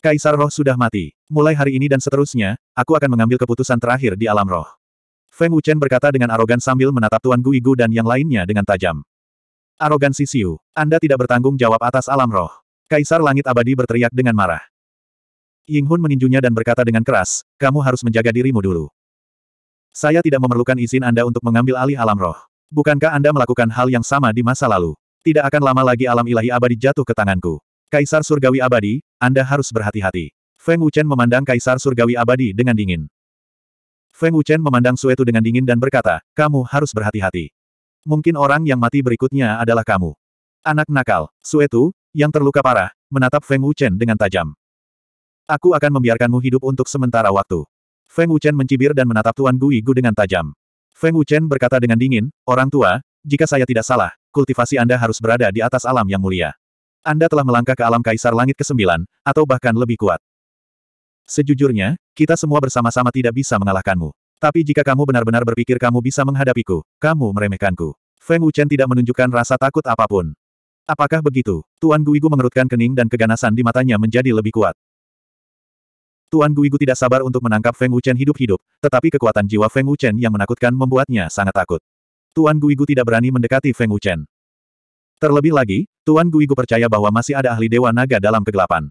Speaker 1: Kaisar roh sudah mati. Mulai hari ini dan seterusnya, aku akan mengambil keputusan terakhir di alam roh. Feng Wuchen berkata dengan arogan sambil menatap Tuan Guigu dan yang lainnya dengan tajam. Arogan Sisiu, Anda tidak bertanggung jawab atas alam roh. Kaisar Langit Abadi berteriak dengan marah. Ying Hun meninjunya dan berkata dengan keras, kamu harus menjaga dirimu dulu. Saya tidak memerlukan izin Anda untuk mengambil alih alam roh. Bukankah Anda melakukan hal yang sama di masa lalu? Tidak akan lama lagi alam ilahi abadi jatuh ke tanganku. Kaisar Surgawi Abadi, Anda harus berhati-hati. Feng Wuchen memandang Kaisar Surgawi Abadi dengan dingin. Feng Wuchen memandang Suetu dengan dingin dan berkata, kamu harus berhati-hati. Mungkin orang yang mati berikutnya adalah kamu. Anak nakal, Suetu, yang terluka parah, menatap Feng Wuchen dengan tajam. Aku akan membiarkanmu hidup untuk sementara waktu. Feng Wuchen mencibir dan menatap Tuan Gui Gu dengan tajam. Feng Wuchen berkata dengan dingin, Orang tua, jika saya tidak salah, kultivasi Anda harus berada di atas alam yang mulia. Anda telah melangkah ke alam kaisar langit ke-9, atau bahkan lebih kuat. Sejujurnya, kita semua bersama-sama tidak bisa mengalahkanmu. Tapi jika kamu benar-benar berpikir kamu bisa menghadapiku, kamu meremehkanku. Feng Wuchen tidak menunjukkan rasa takut apapun. Apakah begitu? Tuan Guigu mengerutkan kening dan keganasan di matanya menjadi lebih kuat. Tuan Guigu tidak sabar untuk menangkap Feng Wuchen hidup-hidup, tetapi kekuatan jiwa Feng Wuchen yang menakutkan membuatnya sangat takut. Tuan Guigu tidak berani mendekati Feng Wuchen. Terlebih lagi, Tuan Guigu percaya bahwa masih ada ahli Dewa Naga dalam kegelapan.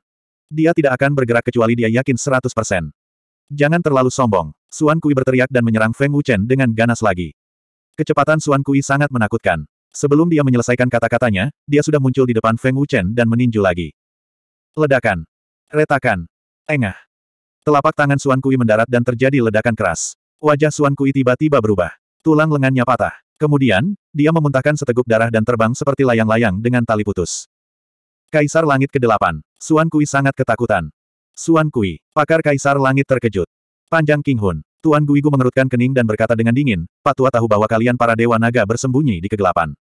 Speaker 1: Dia tidak akan bergerak kecuali dia yakin 100%. Jangan terlalu sombong. Suan Kui berteriak dan menyerang Feng Wuchen dengan ganas lagi. Kecepatan Suan Kui sangat menakutkan. Sebelum dia menyelesaikan kata-katanya, dia sudah muncul di depan Feng Wuchen dan meninju lagi. Ledakan. Retakan. Engah. Telapak tangan Suan Kui mendarat dan terjadi ledakan keras. Wajah Suan Kui tiba-tiba berubah. Tulang lengannya patah. Kemudian, dia memuntahkan seteguk darah dan terbang seperti layang-layang dengan tali putus. Kaisar Langit ke-8. Suan Kui sangat ketakutan. Suan Kui, pakar Kaisar Langit terkejut. Panjang King Hun. Tuan Guigu mengerutkan kening dan berkata dengan dingin, Tua tahu bahwa kalian para Dewa Naga bersembunyi di kegelapan.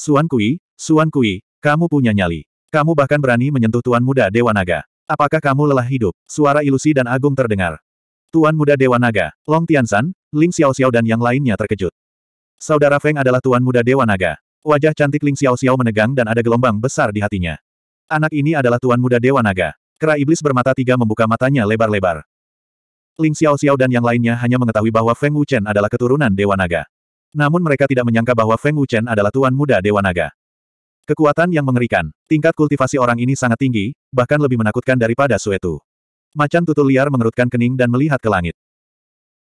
Speaker 1: Suan Kui, Suan Kui, kamu punya nyali. Kamu bahkan berani menyentuh Tuan Muda Dewa Naga. Apakah kamu lelah hidup? Suara ilusi dan agung terdengar. Tuan Muda Dewa Naga, Long Tiansan, Ling Xiao Xiao dan yang lainnya terkejut. Saudara Feng adalah Tuan Muda Dewa Naga. Wajah cantik Ling Xiao Xiao menegang dan ada gelombang besar di hatinya. Anak ini adalah Tuan Muda Dewa Naga. Kera iblis bermata tiga membuka matanya lebar-lebar. Ling Xiao Xiao dan yang lainnya hanya mengetahui bahwa Feng Wuchen adalah keturunan Dewa Naga. Namun mereka tidak menyangka bahwa Feng Wuchen adalah Tuan Muda Dewa Naga. Kekuatan yang mengerikan. Tingkat kultivasi orang ini sangat tinggi, bahkan lebih menakutkan daripada Suetu. Macan tutul liar mengerutkan kening dan melihat ke langit.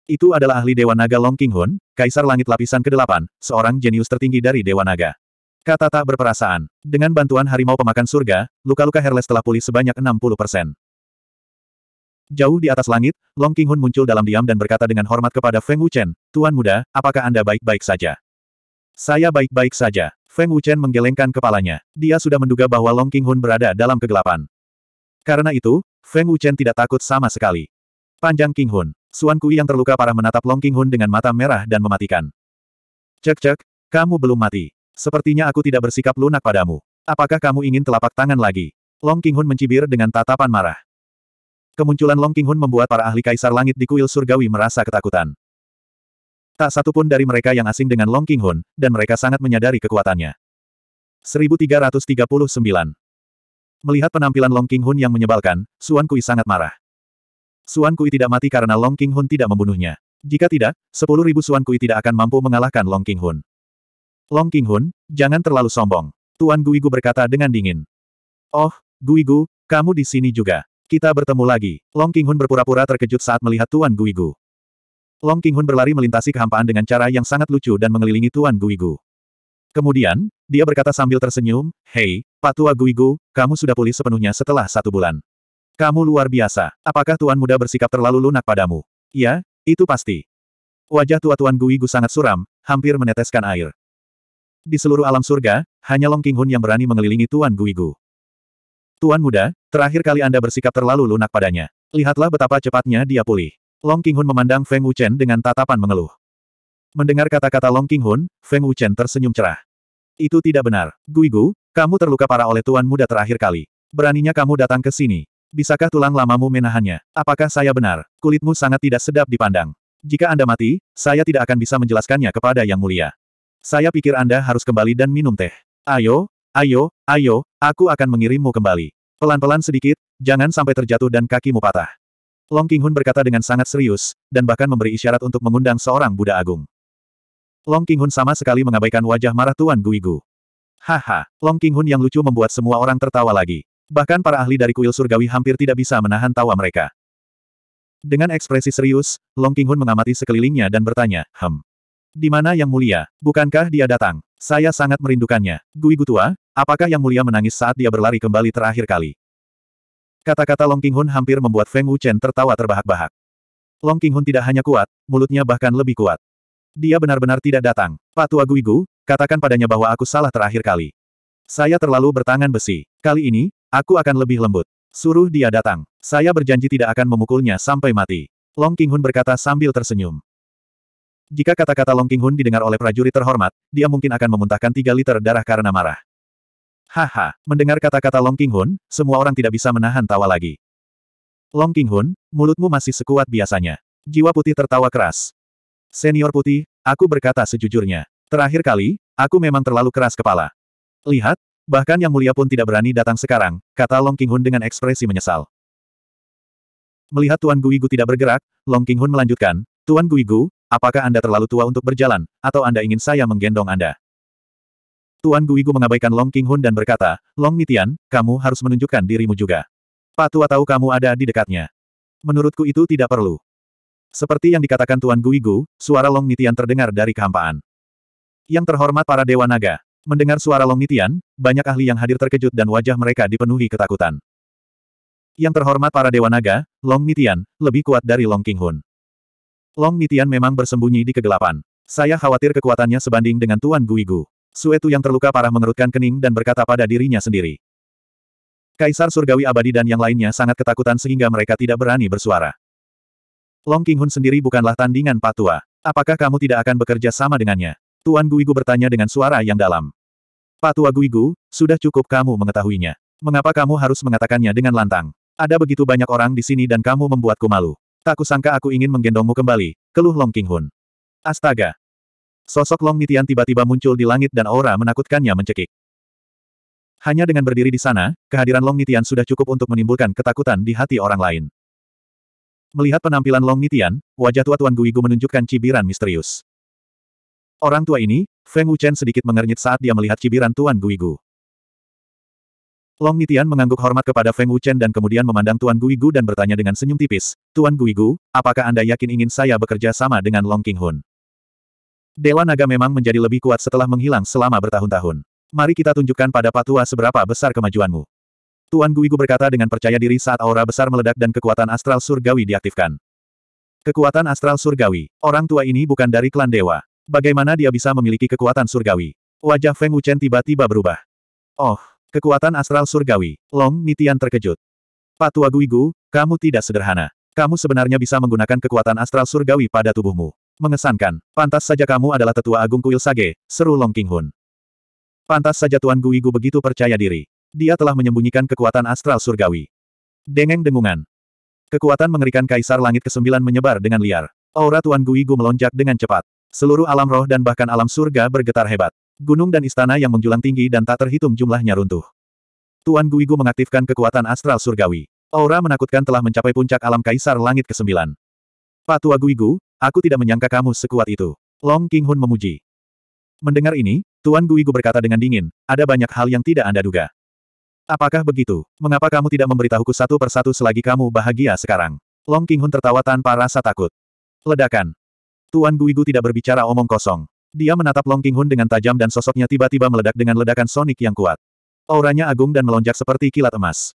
Speaker 1: Itu adalah ahli Dewa Naga Long King Hun, Kaisar Langit Lapisan ke-8, seorang jenius tertinggi dari Dewa Naga. Kata tak berperasaan. Dengan bantuan harimau pemakan surga, luka-luka Herles telah pulih sebanyak 60%. Jauh di atas langit, Long King Hun muncul dalam diam dan berkata dengan hormat kepada Feng Wuchen, Tuan Muda, apakah Anda baik-baik saja? Saya baik-baik saja. Feng Wuchen menggelengkan kepalanya. Dia sudah menduga bahwa Long King Hun berada dalam kegelapan. Karena itu, Feng Wuchen tidak takut sama sekali. Panjang King Hun, Suan Kui yang terluka parah menatap Long King Hun dengan mata merah dan mematikan. Cek-cek, kamu belum mati. Sepertinya aku tidak bersikap lunak padamu. Apakah kamu ingin telapak tangan lagi? Long King Hun mencibir dengan tatapan marah. Kemunculan Long King Hun membuat para ahli kaisar langit di kuil surgawi merasa ketakutan. Tak satu pun dari mereka yang asing dengan Long King Hun, dan mereka sangat menyadari kekuatannya. 1339 Melihat penampilan Long King Hun yang menyebalkan, Suan Kui sangat marah. Suan Kui tidak mati karena Long King Hun tidak membunuhnya. Jika tidak, 10.000 Suan Kui tidak akan mampu mengalahkan Long King Hun. Long King Hun, jangan terlalu sombong. Tuan Guigu berkata dengan dingin. Oh, Guigu, kamu di sini juga. Kita bertemu lagi. Long King Hun berpura-pura terkejut saat melihat Tuan Guigu. Long Qinghun berlari melintasi kehampaan dengan cara yang sangat lucu dan mengelilingi Tuan Guigu. Kemudian, dia berkata sambil tersenyum, Hei, Pak Tua Guigu, kamu sudah pulih sepenuhnya setelah satu bulan. Kamu luar biasa. Apakah Tuan Muda bersikap terlalu lunak padamu? Ya, itu pasti. Wajah tua Tuan Guigu sangat suram, hampir meneteskan air. Di seluruh alam surga, hanya Long Qinghun yang berani mengelilingi Tuan Guigu. Tuan Muda, terakhir kali Anda bersikap terlalu lunak padanya. Lihatlah betapa cepatnya dia pulih. Long Qinghun memandang Feng Wuchen dengan tatapan mengeluh. Mendengar kata-kata Long Qinghun, Feng Wuchen tersenyum cerah. Itu tidak benar. Guigu, kamu terluka parah oleh tuan muda terakhir kali. Beraninya kamu datang ke sini. Bisakah tulang lamamu menahannya? Apakah saya benar? Kulitmu sangat tidak sedap dipandang. Jika Anda mati, saya tidak akan bisa menjelaskannya kepada Yang Mulia. Saya pikir Anda harus kembali dan minum teh. Ayo, ayo, ayo, aku akan mengirimmu kembali. Pelan-pelan sedikit, jangan sampai terjatuh dan kakimu patah. Long Qinghun berkata dengan sangat serius, dan bahkan memberi isyarat untuk mengundang seorang Buddha Agung. Long Qinghun sama sekali mengabaikan wajah marah Tuan Guigu. Haha, Long Qinghun yang lucu membuat semua orang tertawa lagi. Bahkan para ahli dari kuil surgawi hampir tidak bisa menahan tawa mereka. Dengan ekspresi serius, Long Qinghun mengamati sekelilingnya dan bertanya, Hem. Di mana yang mulia? Bukankah dia datang? Saya sangat merindukannya. Gui tua. apakah yang mulia menangis saat dia berlari kembali terakhir kali? Kata-kata Long King Hun hampir membuat Feng Wuchen tertawa terbahak-bahak. Long King Hun tidak hanya kuat, mulutnya bahkan lebih kuat. Dia benar-benar tidak datang. Pak Tua Guigu, katakan padanya bahwa aku salah terakhir kali. Saya terlalu bertangan besi. Kali ini, aku akan lebih lembut. Suruh dia datang. Saya berjanji tidak akan memukulnya sampai mati. Long King Hun berkata sambil tersenyum. Jika kata-kata Long King Hun didengar oleh prajurit terhormat, dia mungkin akan memuntahkan tiga liter darah karena marah. Haha, mendengar kata-kata Long King Hun, semua orang tidak bisa menahan tawa lagi. Long King Hun, mulutmu masih sekuat biasanya. Jiwa putih tertawa keras. Senior putih, aku berkata sejujurnya. Terakhir kali, aku memang terlalu keras kepala. Lihat, bahkan yang mulia pun tidak berani datang sekarang, kata Long King Hun dengan ekspresi menyesal. Melihat Tuan Guigu tidak bergerak, Long King Hun melanjutkan, Tuan Guigu, apakah Anda terlalu tua untuk berjalan, atau Anda ingin saya menggendong Anda? Tuan Guigu mengabaikan Long King Hun dan berkata, Long Nitian, kamu harus menunjukkan dirimu juga. Pak tua tahu kamu ada di dekatnya. Menurutku itu tidak perlu. Seperti yang dikatakan Tuan Guigu, suara Long Nitian terdengar dari kehampaan. Yang terhormat para Dewa Naga. Mendengar suara Long Nitian, banyak ahli yang hadir terkejut dan wajah mereka dipenuhi ketakutan. Yang terhormat para Dewa Naga, Long Nitian, lebih kuat dari Long King Hun. Long Nitian memang bersembunyi di kegelapan. Saya khawatir kekuatannya sebanding dengan Tuan Guigu. Suetu yang terluka parah mengerutkan kening dan berkata pada dirinya sendiri. Kaisar Surgawi Abadi dan yang lainnya sangat ketakutan sehingga mereka tidak berani bersuara. Long King Hun sendiri bukanlah tandingan patua. Apakah kamu tidak akan bekerja sama dengannya? Tuan Guigu bertanya dengan suara yang dalam. Patua Guigu, sudah cukup kamu mengetahuinya. Mengapa kamu harus mengatakannya dengan lantang? Ada begitu banyak orang di sini dan kamu membuatku malu. Tak kusangka aku ingin menggendongmu kembali, keluh Long King Hun. Astaga, Sosok Long Nitian tiba-tiba muncul di langit dan aura menakutkannya mencekik. Hanya dengan berdiri di sana, kehadiran Long Nitian sudah cukup untuk menimbulkan ketakutan di hati orang lain. Melihat penampilan Long Nitian, wajah tua Tuan Guigu menunjukkan cibiran misterius. Orang tua ini, Feng Wuchen sedikit mengernyit saat dia melihat cibiran Tuan Guigu. Long Nitian mengangguk hormat kepada Feng Wuchen dan kemudian memandang Tuan Guigu dan bertanya dengan senyum tipis, Tuan Guigu, apakah Anda yakin ingin saya bekerja sama dengan Long King Hun? Dewa Naga memang menjadi lebih kuat setelah menghilang selama bertahun-tahun. Mari kita tunjukkan pada Patua seberapa besar kemajuanmu. Tuan Guigu berkata dengan percaya diri saat aura besar meledak dan kekuatan astral surgawi diaktifkan. Kekuatan astral surgawi. Orang tua ini bukan dari klan dewa. Bagaimana dia bisa memiliki kekuatan surgawi? Wajah Feng Wuchen tiba-tiba berubah. Oh, kekuatan astral surgawi. Long Nitian terkejut. Patua Guigu, kamu tidak sederhana. Kamu sebenarnya bisa menggunakan kekuatan astral surgawi pada tubuhmu. Mengesankan, pantas saja kamu adalah tetua agung kuil Sage, seru Long King Hun. Pantas saja Tuan Guigu begitu percaya diri. Dia telah menyembunyikan kekuatan astral surgawi. Dengeng dengungan. Kekuatan mengerikan Kaisar Langit ke-9 menyebar dengan liar. Aura Tuan Guigu melonjak dengan cepat. Seluruh alam roh dan bahkan alam surga bergetar hebat. Gunung dan istana yang menjulang tinggi dan tak terhitung jumlahnya runtuh. Tuan Guigu mengaktifkan kekuatan astral surgawi. Aura menakutkan telah mencapai puncak alam Kaisar Langit ke-9. Pak Guigu, Aku tidak menyangka kamu sekuat itu. Long King Hun memuji. Mendengar ini, Tuan Guigu berkata dengan dingin, ada banyak hal yang tidak Anda duga. Apakah begitu? Mengapa kamu tidak memberitahuku satu persatu selagi kamu bahagia sekarang? Long King Hun tertawa tanpa rasa takut. Ledakan. Tuan Guigu tidak berbicara omong kosong. Dia menatap Long King Hun dengan tajam dan sosoknya tiba-tiba meledak dengan ledakan sonik yang kuat. Auranya agung dan melonjak seperti kilat emas.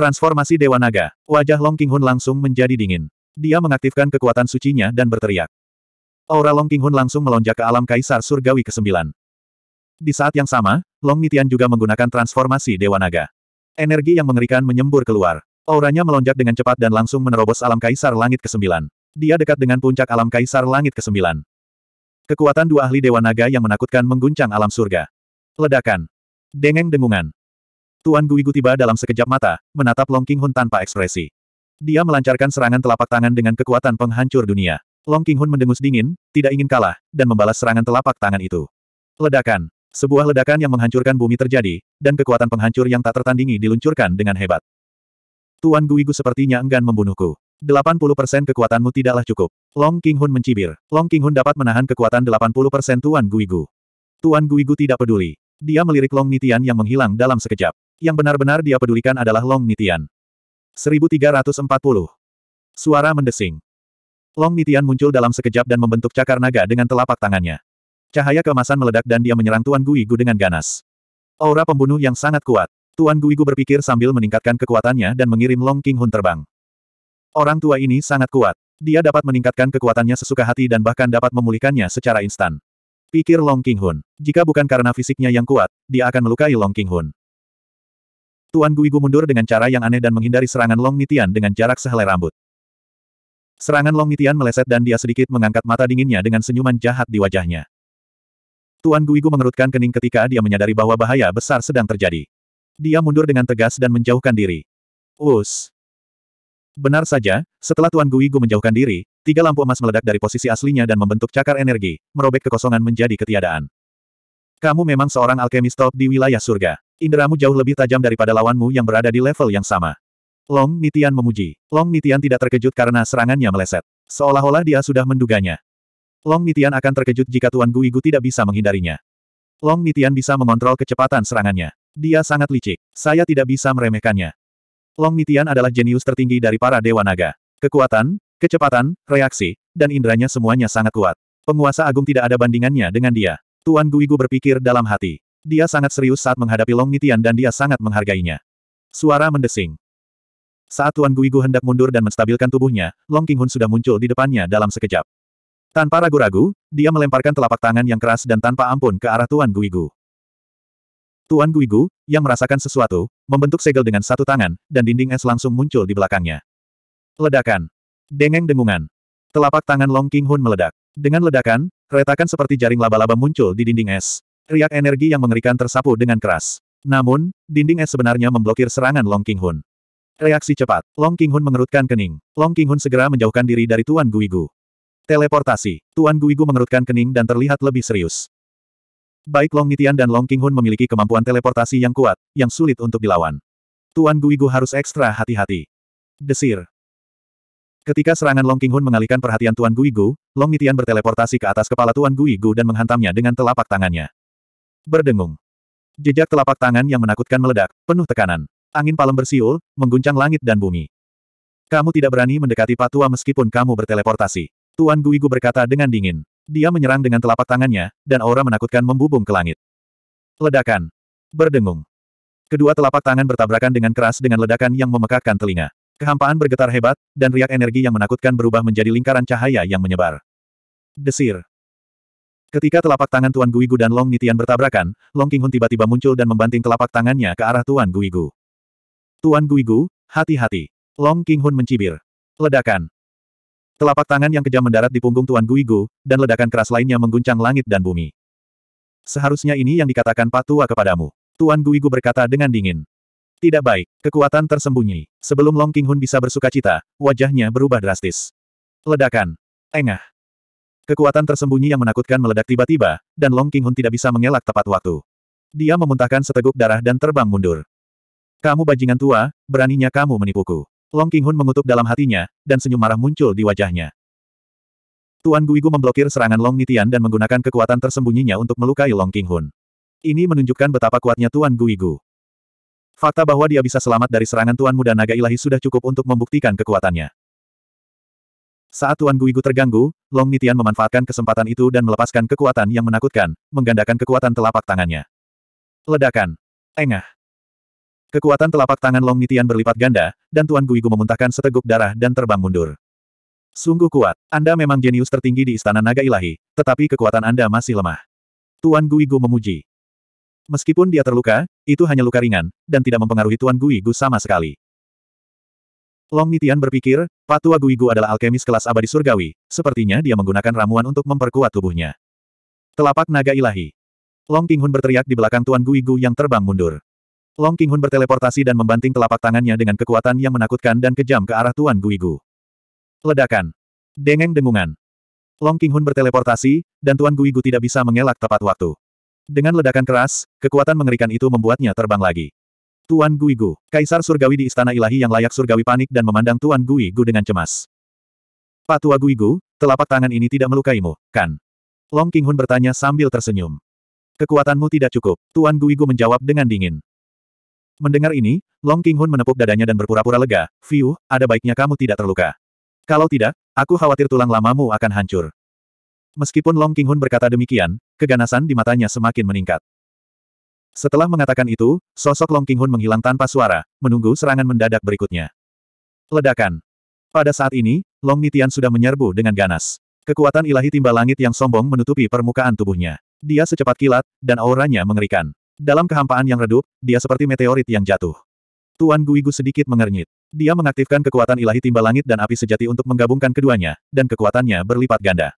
Speaker 1: Transformasi Dewa Naga, wajah Long King Hun langsung menjadi dingin. Dia mengaktifkan kekuatan sucinya dan berteriak. Aura Long Qinghun langsung melonjak ke alam Kaisar Surgawi ke-9. Di saat yang sama, Long Nitian juga menggunakan transformasi Dewa Naga. Energi yang mengerikan menyembur keluar. Auranya melonjak dengan cepat dan langsung menerobos alam Kaisar Langit ke-9. Dia dekat dengan puncak alam Kaisar Langit ke-9. Kekuatan dua ahli Dewa Naga yang menakutkan mengguncang alam surga. Ledakan. Dengeng dengungan. Tuan Guigu tiba dalam sekejap mata, menatap Long Qinghun tanpa ekspresi. Dia melancarkan serangan telapak tangan dengan kekuatan penghancur dunia. Long King Hun mendengus dingin, tidak ingin kalah, dan membalas serangan telapak tangan itu. Ledakan. Sebuah ledakan yang menghancurkan bumi terjadi, dan kekuatan penghancur yang tak tertandingi diluncurkan dengan hebat. Tuan Guigu sepertinya enggan membunuhku. 80% kekuatanmu tidaklah cukup. Long King Hun mencibir. Long King Hun dapat menahan kekuatan 80% Tuan Guigu. Tuan Guigu tidak peduli. Dia melirik Long Nitian yang menghilang dalam sekejap. Yang benar-benar dia pedulikan adalah Long Nitian. 1340. Suara mendesing. Long Nitian muncul dalam sekejap dan membentuk cakar naga dengan telapak tangannya. Cahaya kemasan meledak dan dia menyerang Tuan Gui dengan ganas. Aura pembunuh yang sangat kuat. Tuan Gui berpikir sambil meningkatkan kekuatannya dan mengirim Long King Hun terbang. Orang tua ini sangat kuat. Dia dapat meningkatkan kekuatannya sesuka hati dan bahkan dapat memulihkannya secara instan. Pikir Long King Hun. Jika bukan karena fisiknya yang kuat, dia akan melukai Long King Hun. Tuan Guigu mundur dengan cara yang aneh dan menghindari serangan Long Nitian dengan jarak sehelai rambut. Serangan Long Nitian meleset dan dia sedikit mengangkat mata dinginnya dengan senyuman jahat di wajahnya. Tuan Guigu mengerutkan kening ketika dia menyadari bahwa bahaya besar sedang terjadi. Dia mundur dengan tegas dan menjauhkan diri. Us. Benar saja, setelah Tuan Guigu menjauhkan diri, tiga lampu emas meledak dari posisi aslinya dan membentuk cakar energi, merobek kekosongan menjadi ketiadaan. Kamu memang seorang alkemis top di wilayah surga. Inderamu jauh lebih tajam daripada lawanmu yang berada di level yang sama. Long Nitian memuji. Long Nitian tidak terkejut karena serangannya meleset. Seolah-olah dia sudah menduganya. Long Nitian akan terkejut jika Tuan Guigu tidak bisa menghindarinya. Long Nitian bisa mengontrol kecepatan serangannya. Dia sangat licik. Saya tidak bisa meremehkannya. Long Nitian adalah jenius tertinggi dari para Dewa Naga. Kekuatan, kecepatan, reaksi, dan inderanya semuanya sangat kuat. Penguasa agung tidak ada bandingannya dengan dia. Tuan Guigu berpikir dalam hati. Dia sangat serius saat menghadapi Long Nitian dan dia sangat menghargainya. Suara mendesing. Saat Tuan Guigu hendak mundur dan menstabilkan tubuhnya, Long Qinghun sudah muncul di depannya dalam sekejap. Tanpa ragu-ragu, dia melemparkan telapak tangan yang keras dan tanpa ampun ke arah Tuan Guigu. Tuan Guigu, yang merasakan sesuatu, membentuk segel dengan satu tangan, dan dinding es langsung muncul di belakangnya. Ledakan. Dengeng dengungan. Telapak tangan Long Qinghun meledak. Dengan ledakan, retakan seperti jaring laba-laba muncul di dinding es. Riak energi yang mengerikan tersapu dengan keras. Namun, dinding es sebenarnya memblokir serangan Long King Hun. Reaksi cepat. Long King Hun mengerutkan kening. Long King Hun segera menjauhkan diri dari Tuan Guigu. Teleportasi. Tuan Guigu mengerutkan kening dan terlihat lebih serius. Baik Long Nitian dan Long King Hun memiliki kemampuan teleportasi yang kuat, yang sulit untuk dilawan. Tuan Guigu harus ekstra hati-hati. Desir. Ketika serangan Long King Hun mengalihkan perhatian Tuan Guigu, Long Nitian berteleportasi ke atas kepala Tuan Guigu dan menghantamnya dengan telapak tangannya. Berdengung. Jejak telapak tangan yang menakutkan meledak, penuh tekanan. Angin palem bersiul, mengguncang langit dan bumi. Kamu tidak berani mendekati Patua meskipun kamu berteleportasi. Tuan Guigu berkata dengan dingin. Dia menyerang dengan telapak tangannya, dan aura menakutkan membubung ke langit. Ledakan. Berdengung. Kedua telapak tangan bertabrakan dengan keras dengan ledakan yang memekakkan telinga. Kehampaan bergetar hebat, dan riak energi yang menakutkan berubah menjadi lingkaran cahaya yang menyebar. Desir. Ketika telapak tangan Tuan Guigu dan Long Nitian bertabrakan, Long Qinghun tiba-tiba muncul dan membanting telapak tangannya ke arah Tuan Guigu. Tuan Guigu, hati-hati. Long Qinghun mencibir. Ledakan. Telapak tangan yang kejam mendarat di punggung Tuan Guigu, dan ledakan keras lainnya mengguncang langit dan bumi. Seharusnya ini yang dikatakan Patua kepadamu. Tuan Guigu berkata dengan dingin. Tidak baik, kekuatan tersembunyi. Sebelum Long Qinghun bisa bersuka cita, wajahnya berubah drastis. Ledakan. Engah. Kekuatan tersembunyi yang menakutkan meledak tiba-tiba, dan Long Qinghun tidak bisa mengelak tepat waktu. Dia memuntahkan seteguk darah dan terbang mundur. Kamu bajingan tua, beraninya kamu menipuku. Long Qinghun mengutuk dalam hatinya, dan senyum marah muncul di wajahnya. Tuan Guigu memblokir serangan Long Nitian dan menggunakan kekuatan tersembunyinya untuk melukai Long Qinghun. Ini menunjukkan betapa kuatnya Tuan Guigu. Fakta bahwa dia bisa selamat dari serangan Tuan Muda Naga Ilahi sudah cukup untuk membuktikan kekuatannya. Saat Tuan Guigu terganggu, Long Nitian memanfaatkan kesempatan itu dan melepaskan kekuatan yang menakutkan, menggandakan kekuatan telapak tangannya. Ledakan. Engah. Kekuatan telapak tangan Long Nitian berlipat ganda, dan Tuan Guigu memuntahkan seteguk darah dan terbang mundur. Sungguh kuat, Anda memang jenius tertinggi di Istana Naga Ilahi, tetapi kekuatan Anda masih lemah. Tuan Guigu memuji. Meskipun dia terluka, itu hanya luka ringan, dan tidak mempengaruhi Tuan Guigu sama sekali. Long Mitian berpikir, Patua Guigu adalah alkemis kelas abadi surgawi, sepertinya dia menggunakan ramuan untuk memperkuat tubuhnya. Telapak naga ilahi. Long Tinghun berteriak di belakang Tuan Guigu yang terbang mundur. Long Tinghun berteleportasi dan membanting telapak tangannya dengan kekuatan yang menakutkan dan kejam ke arah Tuan Guigu. Ledakan. Dengeng dengungan. Long Tinghun berteleportasi, dan Tuan Guigu tidak bisa mengelak tepat waktu. Dengan ledakan keras, kekuatan mengerikan itu membuatnya terbang lagi. Tuan Gui Gu, Kaisar Surgawi di Istana Ilahi yang layak Surgawi panik dan memandang Tuan Gui Gu dengan cemas. Pak Tua Gui Gu, telapak tangan ini tidak melukaimu, kan? Long King Hun bertanya sambil tersenyum. Kekuatanmu tidak cukup, Tuan Gui Gu menjawab dengan dingin. Mendengar ini, Long King Hun menepuk dadanya dan berpura-pura lega, Fiu, ada baiknya kamu tidak terluka. Kalau tidak, aku khawatir tulang lamamu akan hancur. Meskipun Long King Hun berkata demikian, keganasan di matanya semakin meningkat. Setelah mengatakan itu, sosok Long King Hun menghilang tanpa suara, menunggu serangan mendadak berikutnya. Ledakan. Pada saat ini, Long Nitian sudah menyerbu dengan ganas. Kekuatan ilahi timba langit yang sombong menutupi permukaan tubuhnya. Dia secepat kilat, dan auranya mengerikan. Dalam kehampaan yang redup, dia seperti meteorit yang jatuh. Tuan Guigu sedikit mengernyit. Dia mengaktifkan kekuatan ilahi timba langit dan api sejati untuk menggabungkan keduanya, dan kekuatannya berlipat ganda.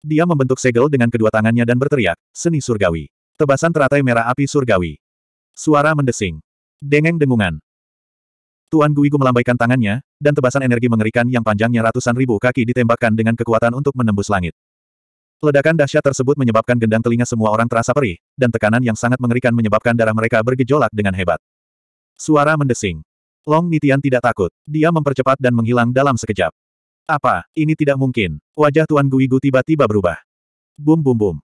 Speaker 1: Dia membentuk segel dengan kedua tangannya dan berteriak, seni surgawi. Tebasan teratai merah api surgawi. Suara mendesing. Dengeng dengungan. Tuan Guigu melambaikan tangannya, dan tebasan energi mengerikan yang panjangnya ratusan ribu kaki ditembakkan dengan kekuatan untuk menembus langit. Ledakan dahsyat tersebut menyebabkan gendang telinga semua orang terasa perih, dan tekanan yang sangat mengerikan menyebabkan darah mereka bergejolak dengan hebat. Suara mendesing. Long Nitian tidak takut. Dia mempercepat dan menghilang dalam sekejap. Apa, ini tidak mungkin. Wajah Tuan Guigu tiba-tiba berubah. Bum bum bum.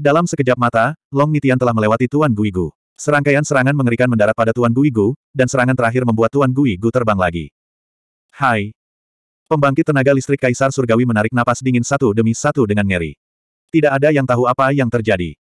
Speaker 1: Dalam sekejap mata, Long Nitian telah melewati Tuan Guigu. Serangkaian serangan mengerikan mendarat pada Tuan Guigu, dan serangan terakhir membuat Tuan Guigu terbang lagi. Hai. Pembangkit tenaga listrik Kaisar Surgawi menarik napas dingin satu demi satu dengan ngeri. Tidak ada yang tahu apa yang terjadi.